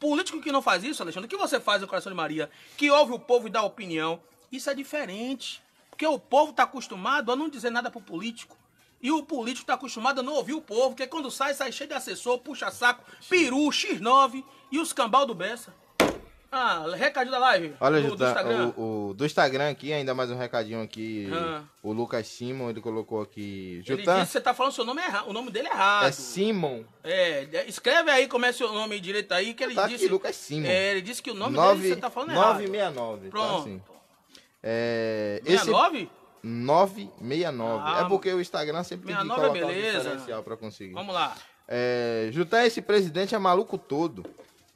Político que não faz isso, Alexandre, o que você faz no Coração de Maria? Que ouve o povo e dá opinião. Isso é diferente. Porque o povo está acostumado a não dizer nada pro político. E o político tá acostumado a não ouvir o povo, que é quando sai, sai cheio de assessor, puxa-saco, peru, X9 e os cambal do Bessa. Ah, recadinho da live. Olha, do, do Instagram. O, o, do Instagram aqui, ainda mais um recadinho aqui. Ah. O Lucas Simon, ele colocou aqui. Jutan, ele disse que você tá falando seu nome errado. O nome dele é errado. É Simon. É, é escreve aí como é seu nome direito aí, que ele tá disse. Aqui, Lucas Simon. É, ele disse que o nome 9, dele você tá falando errado. 969. Tá, Pronto. Tá assim. É, 69? Esse... 969. Ah, é porque o Instagram sempre tem que é colocar é beleza. um pra conseguir. Vamos lá. É, esse presidente é maluco todo.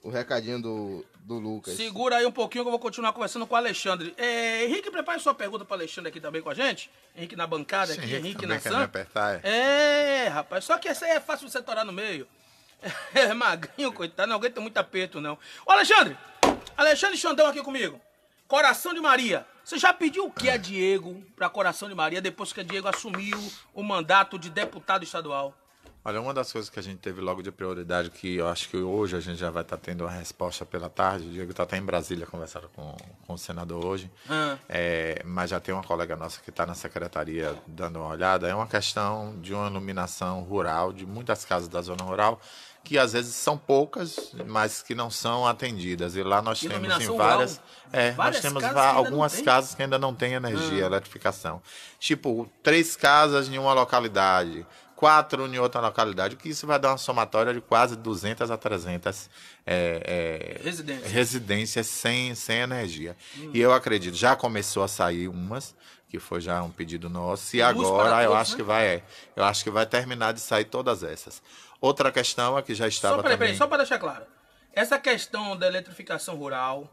O recadinho do, do Lucas. Segura aí um pouquinho que eu vou continuar conversando com o Alexandre. É, Henrique, prepare sua pergunta para Alexandre aqui também com a gente. Henrique na bancada aqui, Henrique, na Sam. Apertar, é. é, rapaz, só que essa aí é fácil você torar no meio. É magrinho, coitado, não aguenta muito aperto, não. Ô, Alexandre! Alexandre Xandão aqui comigo. Coração de Maria. Você já pediu o que a é Diego para Coração de Maria depois que a Diego assumiu o mandato de deputado estadual? Olha, uma das coisas que a gente teve logo de prioridade, que eu acho que hoje a gente já vai estar tá tendo uma resposta pela tarde, o Diego está até em Brasília conversando com, com o senador hoje, ah. é, mas já tem uma colega nossa que está na secretaria dando uma olhada, é uma questão de uma iluminação rural, de muitas casas da zona rural, que às vezes são poucas, mas que não são atendidas. E lá nós temos em várias, é, várias nós temos casas algumas casas que ainda não têm energia, hum. eletrificação. Tipo, três casas em uma localidade, quatro em outra localidade, o que isso vai dar uma somatória de quase 200 a 300 é, é, residências. residências sem, sem energia. Hum. E eu acredito, já começou a sair umas, que foi já um pedido nosso. E Luz agora eu acho né? que vai, é, eu acho que vai terminar de sair todas essas. Outra questão é que já estava só também... só para deixar claro, essa questão da eletrificação rural,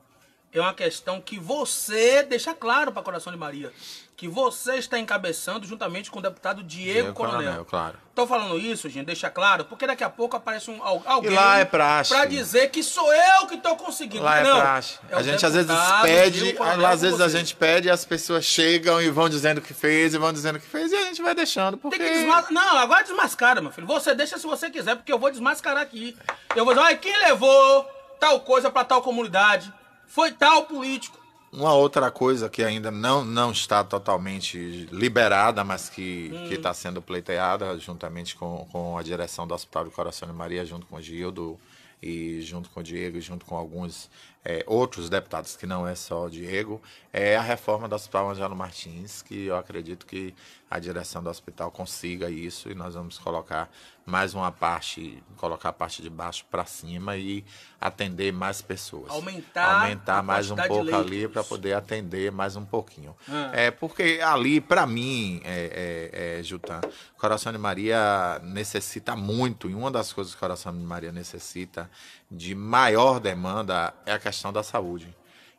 é uma questão que você deixa claro para Coração de Maria, que você está encabeçando juntamente com o deputado Diego, Diego Coronel. Coronel. Claro. estou falando isso, gente, deixa claro, porque daqui a pouco aparece um, alguém e lá é para dizer que sou eu que estou conseguindo. Lá é Não, é praxe. É a gente às vezes pede, às vezes a gente pede, as pessoas chegam e vão dizendo que fez, e vão dizendo que fez, e a gente vai deixando. Porque... Tem que desmas... Não, agora é desmascara, meu filho. Você deixa se você quiser, porque eu vou desmascarar aqui. Eu vou dizer, olha, quem levou tal coisa para tal comunidade? foi tal político. Uma outra coisa que ainda não, não está totalmente liberada, mas que hum. está sendo pleiteada juntamente com, com a direção do Hospital do Coração de Maria, junto com o Gildo e junto com o Diego e junto com alguns é, outros deputados, que não é só o Diego, é a reforma do Hospital Angelo Martins, que eu acredito que a direção do hospital consiga isso e nós vamos colocar mais uma parte, colocar a parte de baixo para cima e atender mais pessoas. Aumentar, Aumentar mais um pouco ali para poder atender mais um pouquinho. Ah. É porque ali, para mim, é, é, é, Jutan, Coração de Maria necessita muito, e uma das coisas que Coração de Maria necessita de maior demanda é a questão da saúde.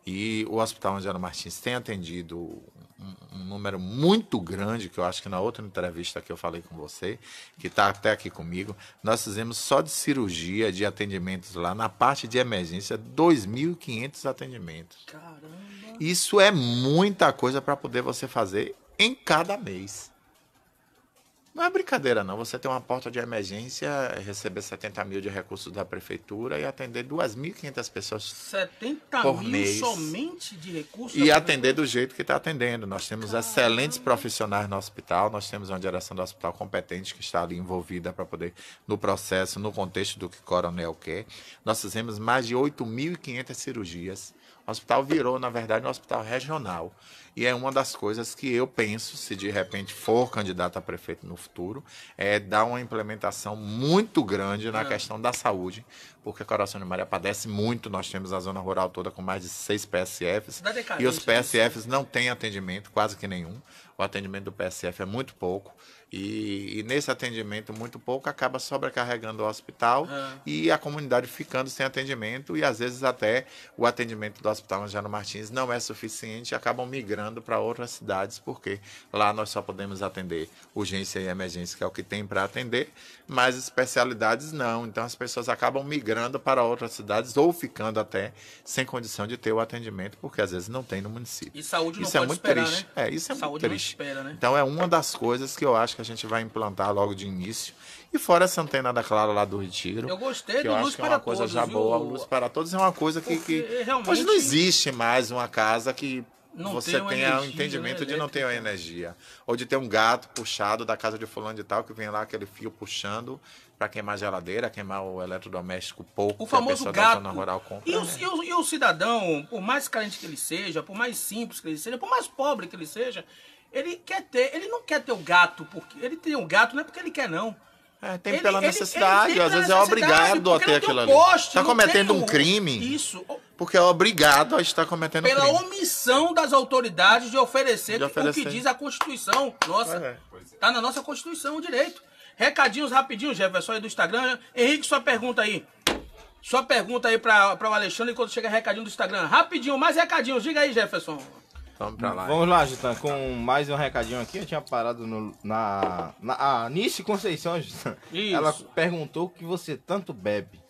E o Hospital Angelo Martins tem atendido um, número muito grande, que eu acho que na outra entrevista que eu falei com você, que está até aqui comigo, nós fizemos só de cirurgia, de atendimentos lá, na parte de emergência, 2.500 atendimentos. Caramba! Isso é muita coisa para poder você fazer em cada mês. Não é brincadeira, não. Você tem uma porta de emergência, receber 70 mil de recursos da prefeitura e atender 2.500 pessoas 70 por mil mês. somente de recursos? E atender do jeito que está atendendo. Nós temos Caramba. excelentes profissionais no hospital, nós temos uma direção do hospital competente que está ali envolvida para poder, no processo, no contexto do que o coronel quer. Nós fizemos mais de 8.500 cirurgias. O hospital virou, na verdade, um hospital regional. E é uma das coisas que eu penso, se de repente for candidato a prefeito no futuro, é dar uma implementação muito grande na ah. questão da saúde, porque Coração de Maria padece muito. Nós temos a zona rural toda com mais de seis PSFs. É e os né, PSFs não têm atendimento, quase que nenhum. O atendimento do PSF é muito pouco. E, e, nesse atendimento muito pouco acaba sobrecarregando o hospital ah. e a comunidade ficando sem atendimento e às vezes até o atendimento do Hospital Angelo Martins não é suficiente, acabam migrando migrando para outras cidades, porque lá nós só podemos atender urgência e emergência, que é o que tem para atender, mas especialidades não. Então as pessoas acabam migrando para outras cidades ou ficando até sem condição de ter o atendimento, porque às vezes não tem no município. E saúde não isso é pode é muito esperar, triste. Né? É, isso é saúde muito triste. Espera, né? Então é uma das coisas que eu acho que a gente vai implantar logo de início. E fora essa antena da Clara lá do Retiro. Eu gostei que do eu Luz acho que é uma coisa todos, já viu? boa, Luz para Todos é uma coisa que, que... hoje não existe mais uma casa que não você tenha o um entendimento de não ter a energia. Ou de ter um gato puxado da casa de fulano de tal, que vem lá aquele fio puxando para queimar geladeira, queimar o eletrodoméstico pouco. O famoso gato. E o, e, o, e, o, cidadão, por mais carente que ele seja, por mais simples que ele seja, por mais pobre que ele seja, ele quer ter, ele não quer ter o gato, porque ele tem o gato não é porque ele quer não. É, tem ele, pela ele, necessidade, às vezes é obrigado a ter aquilo ali. tá cometendo um crime. Isso. Porque é obrigado a estar cometendo pela crime. Pela omissão das autoridades de oferecer, de oferecer, o que diz a Constituição. Nossa, é. tá na nossa Constituição o direito. Recadinhos rapidinho, Jefferson, é aí do Instagram. Henrique, sua pergunta aí. Sua pergunta aí para o Alexandre quando chega recadinho do Instagram. Rapidinho, mais recadinhos. Diga aí, Jefferson. Vamos pra lá. Vamos lá, Jutan, com mais um recadinho aqui. Eu tinha parado no, na, na. A Nice Conceição, Jutan. Isso. Ela perguntou o que você tanto bebe.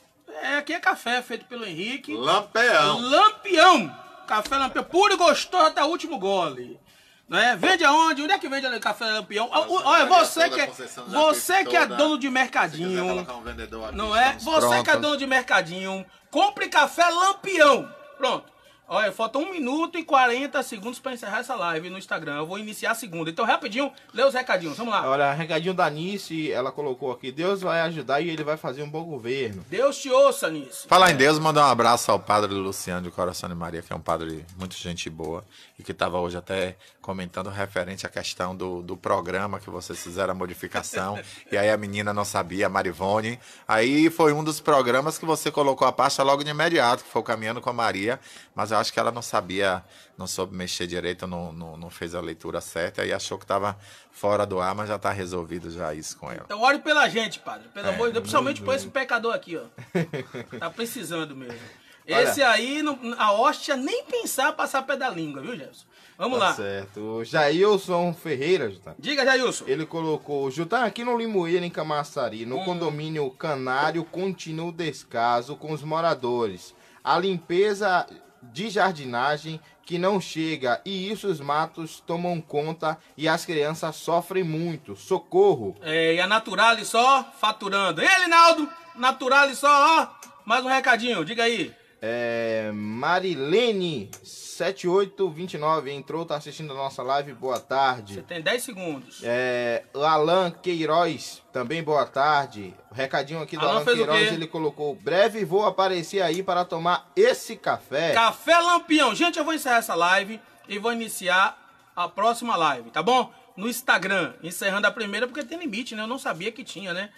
É, aqui é café feito pelo Henrique. Lampião. Lampião! Café lampião puro e gostoso até o último gole. Né? Vende aonde? Onde é que vende café lampião? Ah, olha, você que é, você que é dono de mercadinho. Um vendedor aqui, não é? Você prontos. que é dono de mercadinho, compre café lampião. Pronto. Olha, falta 1 minuto e 40 segundos para encerrar essa live no Instagram. Eu vou iniciar a segunda. Então, rapidinho, lê os recadinhos. Vamos lá. Olha, recadinho da Nice, ela colocou aqui: Deus vai ajudar e ele vai fazer um bom governo. Deus te ouça, Nice. Falar em Deus, mandar um abraço ao padre Luciano de Coração de Maria, que é um padre muito gente boa e que estava hoje até comentando referente à questão do, do programa que vocês fizeram a modificação. e aí a menina não sabia, a Marivone. Aí foi um dos programas que você colocou a pasta logo de imediato, que foi o Caminhando com a Maria. Mas eu acho que ela não sabia, não soube mexer direito, não, não, não fez a leitura certa e achou que estava fora do ar, mas já está resolvido já isso com ela. Então olhe pela gente, padre. Pelo é, amor de Deus, principalmente uhum. por esse pecador aqui, ó. Tá precisando mesmo. Esse aí, a hóstia nem pensar passar pé da língua, viu, Jefferson? Vamos tá lá. Certo. O Jailson Ferreira, Jutan. Diga, Jailson. Ele colocou, Jutan, aqui no Limoeiro, em Camaçari, no hum. condomínio Canário, continua o descaso com os moradores. A limpeza de jardinagem que não chega e isso os matos tomam conta e as crianças sofrem muito. Socorro! É, e a Naturale só faturando. Ei, Linaldo! Naturale só, ó! Mais um recadinho, diga aí. É, Marilene7829 entrou, tá assistindo a nossa live, boa tarde. Você tem 10 segundos. É, Alan Queiroz, também boa tarde. Recadinho aqui do Alan, Alan Queiroz, ele colocou: breve vou aparecer aí para tomar esse café. Café Lampião. Gente, eu vou encerrar essa live e vou iniciar a próxima live, tá bom? No Instagram, encerrando a primeira, porque tem limite, né? Eu não sabia que tinha, né?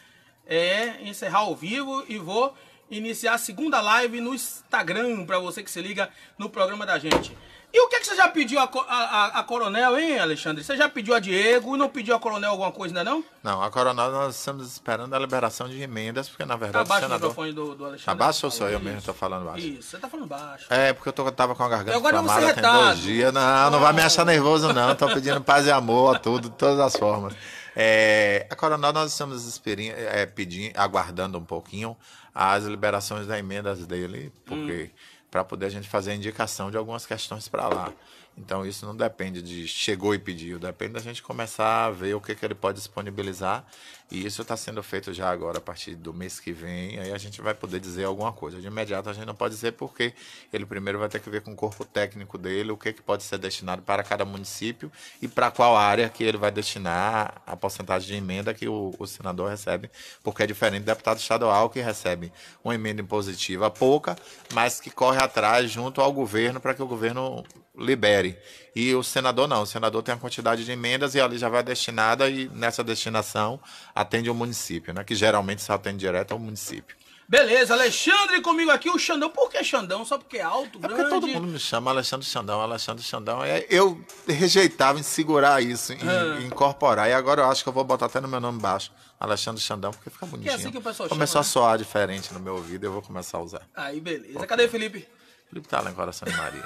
É encerrar ao vivo e vou iniciar a segunda live no Instagram, para você que se liga no programa da gente. E o que, é que você já pediu a, a, a, Coronel, hein, Alexandre? Você já pediu a Diego e não pediu a Coronel alguma coisa ainda não? Não, a Coronel nós estamos esperando a liberação de emendas, porque na verdade. Tá abaixo o, senador... o microfone do, do Alexandre. Abaixo tá ou sou eu mesmo que tô falando baixo? Isso, você tá falando baixo. É, porque eu tô, tava com a garganta agora inflamada, tem dois dias. Não, não vai me achar ah. nervoso não, tô pedindo paz e amor a tudo, de todas as formas. É, a Coronel nós estamos é, pedindo, aguardando um pouquinho as liberações das emendas dele, porque hum. para poder a gente fazer a indicação de algumas questões para lá. Então isso não depende de chegou e pediu, depende da gente começar a ver o que, que ele pode disponibilizar. E isso está sendo feito já agora a partir do mês que vem. Aí a gente vai poder dizer alguma coisa. De imediato a gente não pode dizer porque ele primeiro vai ter que ver com o corpo técnico dele, o que, que pode ser destinado para cada município e para qual área que ele vai destinar a porcentagem de emenda que o, o senador recebe, porque é diferente do deputado estadual que recebe uma emenda impositiva pouca, mas que corre atrás junto ao governo para que o governo libere. E o senador não, o senador tem a quantidade de emendas e ali já vai destinada e nessa destinação atende o município, né? Que geralmente só atende direto ao município. Beleza, Alexandre comigo aqui, o Xandão. Por que Xandão? Só porque é alto, é Porque todo mundo me chama Alexandre Xandão, Alexandre Xandão. É, eu rejeitava em segurar isso, em, é. incorporar. E agora eu acho que eu vou botar até no meu nome baixo, Alexandre Xandão, porque fica bonitinho. É assim que o pessoal Começou chama, a né? soar né? diferente no meu ouvido, eu vou começar a usar. Aí, beleza. Cadê Felipe? Felipe tá lá em Coração de Maria.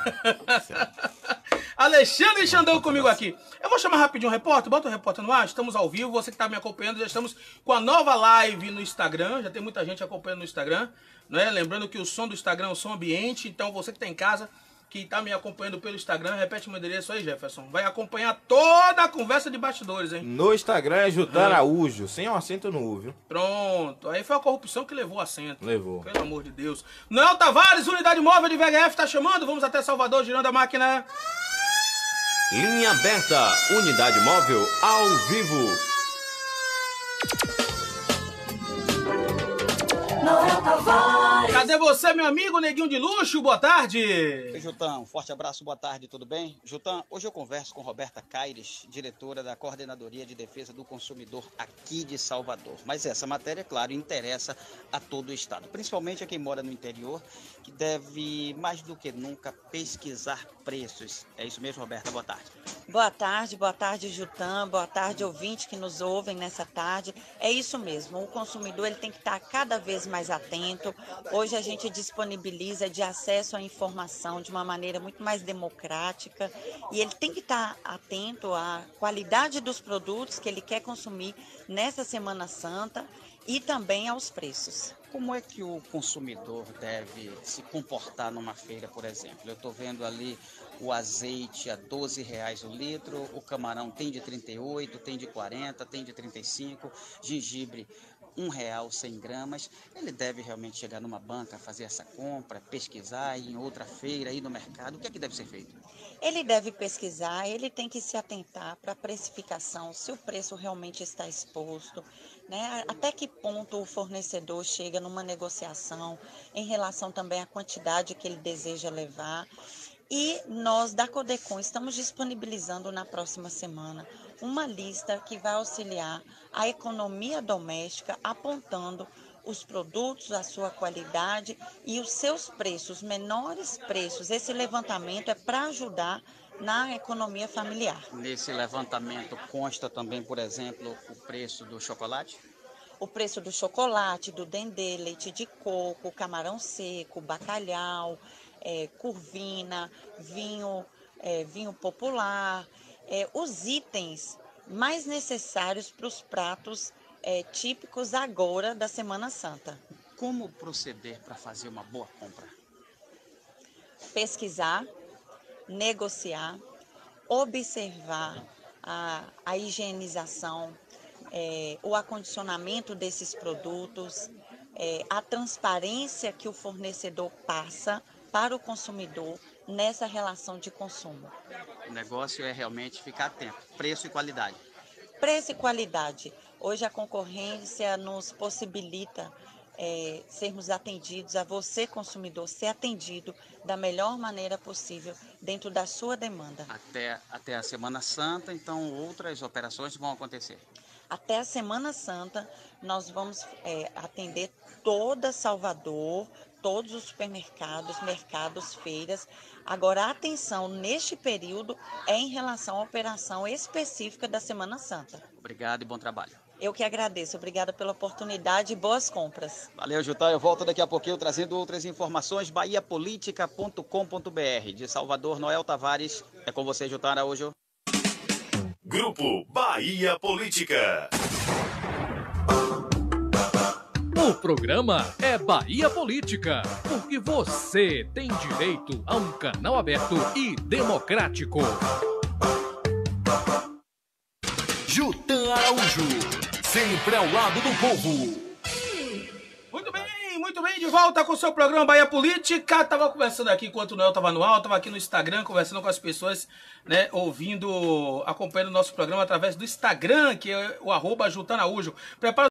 Alexandre Xandão comigo aqui. Eu vou chamar rapidinho o repórter, bota o repórter no ar, estamos ao vivo, você que está me acompanhando, já estamos com a nova live no Instagram, já tem muita gente acompanhando no Instagram, né? Lembrando que o som do Instagram é o som ambiente, então você que está em casa, que está me acompanhando pelo Instagram, repete o meu endereço aí, Jefferson. Vai acompanhar toda a conversa de bastidores, hein? No Instagram é Jutar uhum. Araújo, sem um acento no U, viu? Pronto. Aí foi a corrupção que levou o acento. Levou. Pelo amor de Deus. Noel Tavares, unidade móvel de VHF, tá chamando? Vamos até Salvador, girando a máquina. Linha aberta, unidade móvel ao vivo. Noel é Tavares demais. Cadê você, meu amigo Neguinho de Luxo? Boa tarde. Oi, Jutão, forte abraço, boa tarde, tudo bem? Jutão, hoje eu converso com Roberta Caires, diretora da Coordenadoria de Defesa do Consumidor aqui de Salvador. Mas essa matéria, claro, interessa a todo o Estado, principalmente a quem mora no interior, que deve, mais do que nunca, pesquisar preços. É isso mesmo, Roberta? Boa tarde. Boa tarde, boa tarde, Jutão, boa tarde, ouvinte que nos ouvem nessa tarde. É isso mesmo, o consumidor ele tem que estar cada vez mais atento, Hoje a gente disponibiliza de acesso à informação de uma maneira muito mais democrática e ele tem que estar atento à qualidade dos produtos que ele quer consumir nessa Semana Santa e também aos preços. Como é que o consumidor deve se comportar numa feira, por exemplo? Eu estou vendo ali o azeite a 12 reais o litro, o camarão tem de 38, tem de 40, tem de 35, gengibre um real 100 gramas, ele deve realmente chegar numa banca, fazer essa compra, pesquisar em outra feira, ir no mercado? O que é que deve ser feito? Ele deve pesquisar, ele tem que se atentar para a precificação, se o preço realmente está exposto, né? até que ponto o fornecedor chega numa negociação em relação também à quantidade que ele deseja levar. E nós da Codecon estamos disponibilizando na próxima semana uma lista que vai auxiliar a economia doméstica, apontando os produtos, a sua qualidade e os seus preços, menores preços. Esse levantamento é para ajudar na economia familiar. Nesse levantamento consta também, por exemplo, o preço do chocolate? o preço do chocolate, do dendê, leite de coco, camarão seco, bacalhau, é, curvina, vinho, é, vinho popular, é, os itens mais necessários para os pratos é, típicos agora da Semana Santa. Como proceder para fazer uma boa compra? Pesquisar, negociar, observar a, a higienização, é, o acondicionamento desses produtos, é, a transparência que o fornecedor passa para o consumidor nessa relação de consumo. O negócio é realmente ficar atento, preço e qualidade. Preço e qualidade. Hoje a concorrência nos possibilita é, sermos atendidos, a você, consumidor, ser atendido da melhor maneira possível dentro da sua demanda. Até, até a Semana Santa, então outras operações vão acontecer. Até a Semana Santa, nós vamos é, atender toda Salvador, todos os supermercados, mercados, feiras. Agora, a atenção neste período é em relação à operação específica da Semana Santa. Obrigado e bom trabalho. Eu que agradeço. Obrigada pela oportunidade e boas compras. Valeu, Jutá. Eu volto daqui a pouquinho trazendo outras informações. bahiapolitica.com.br. De Salvador, Noel Tavares. É com você, Jutá Araújo. Grupo Bahia Política. O programa é Bahia Política, porque você tem direito a um canal aberto e democrático. Jutan Araújo, sempre ao lado do povo. Muito bem, muito bem, de volta com o seu programa Bahia Política. Tava conversando aqui enquanto o Noel tava no ar, tava aqui no Instagram conversando com as pessoas, né, ouvindo, acompanhando o nosso programa através do Instagram, que é o arroba Araújo. Prepara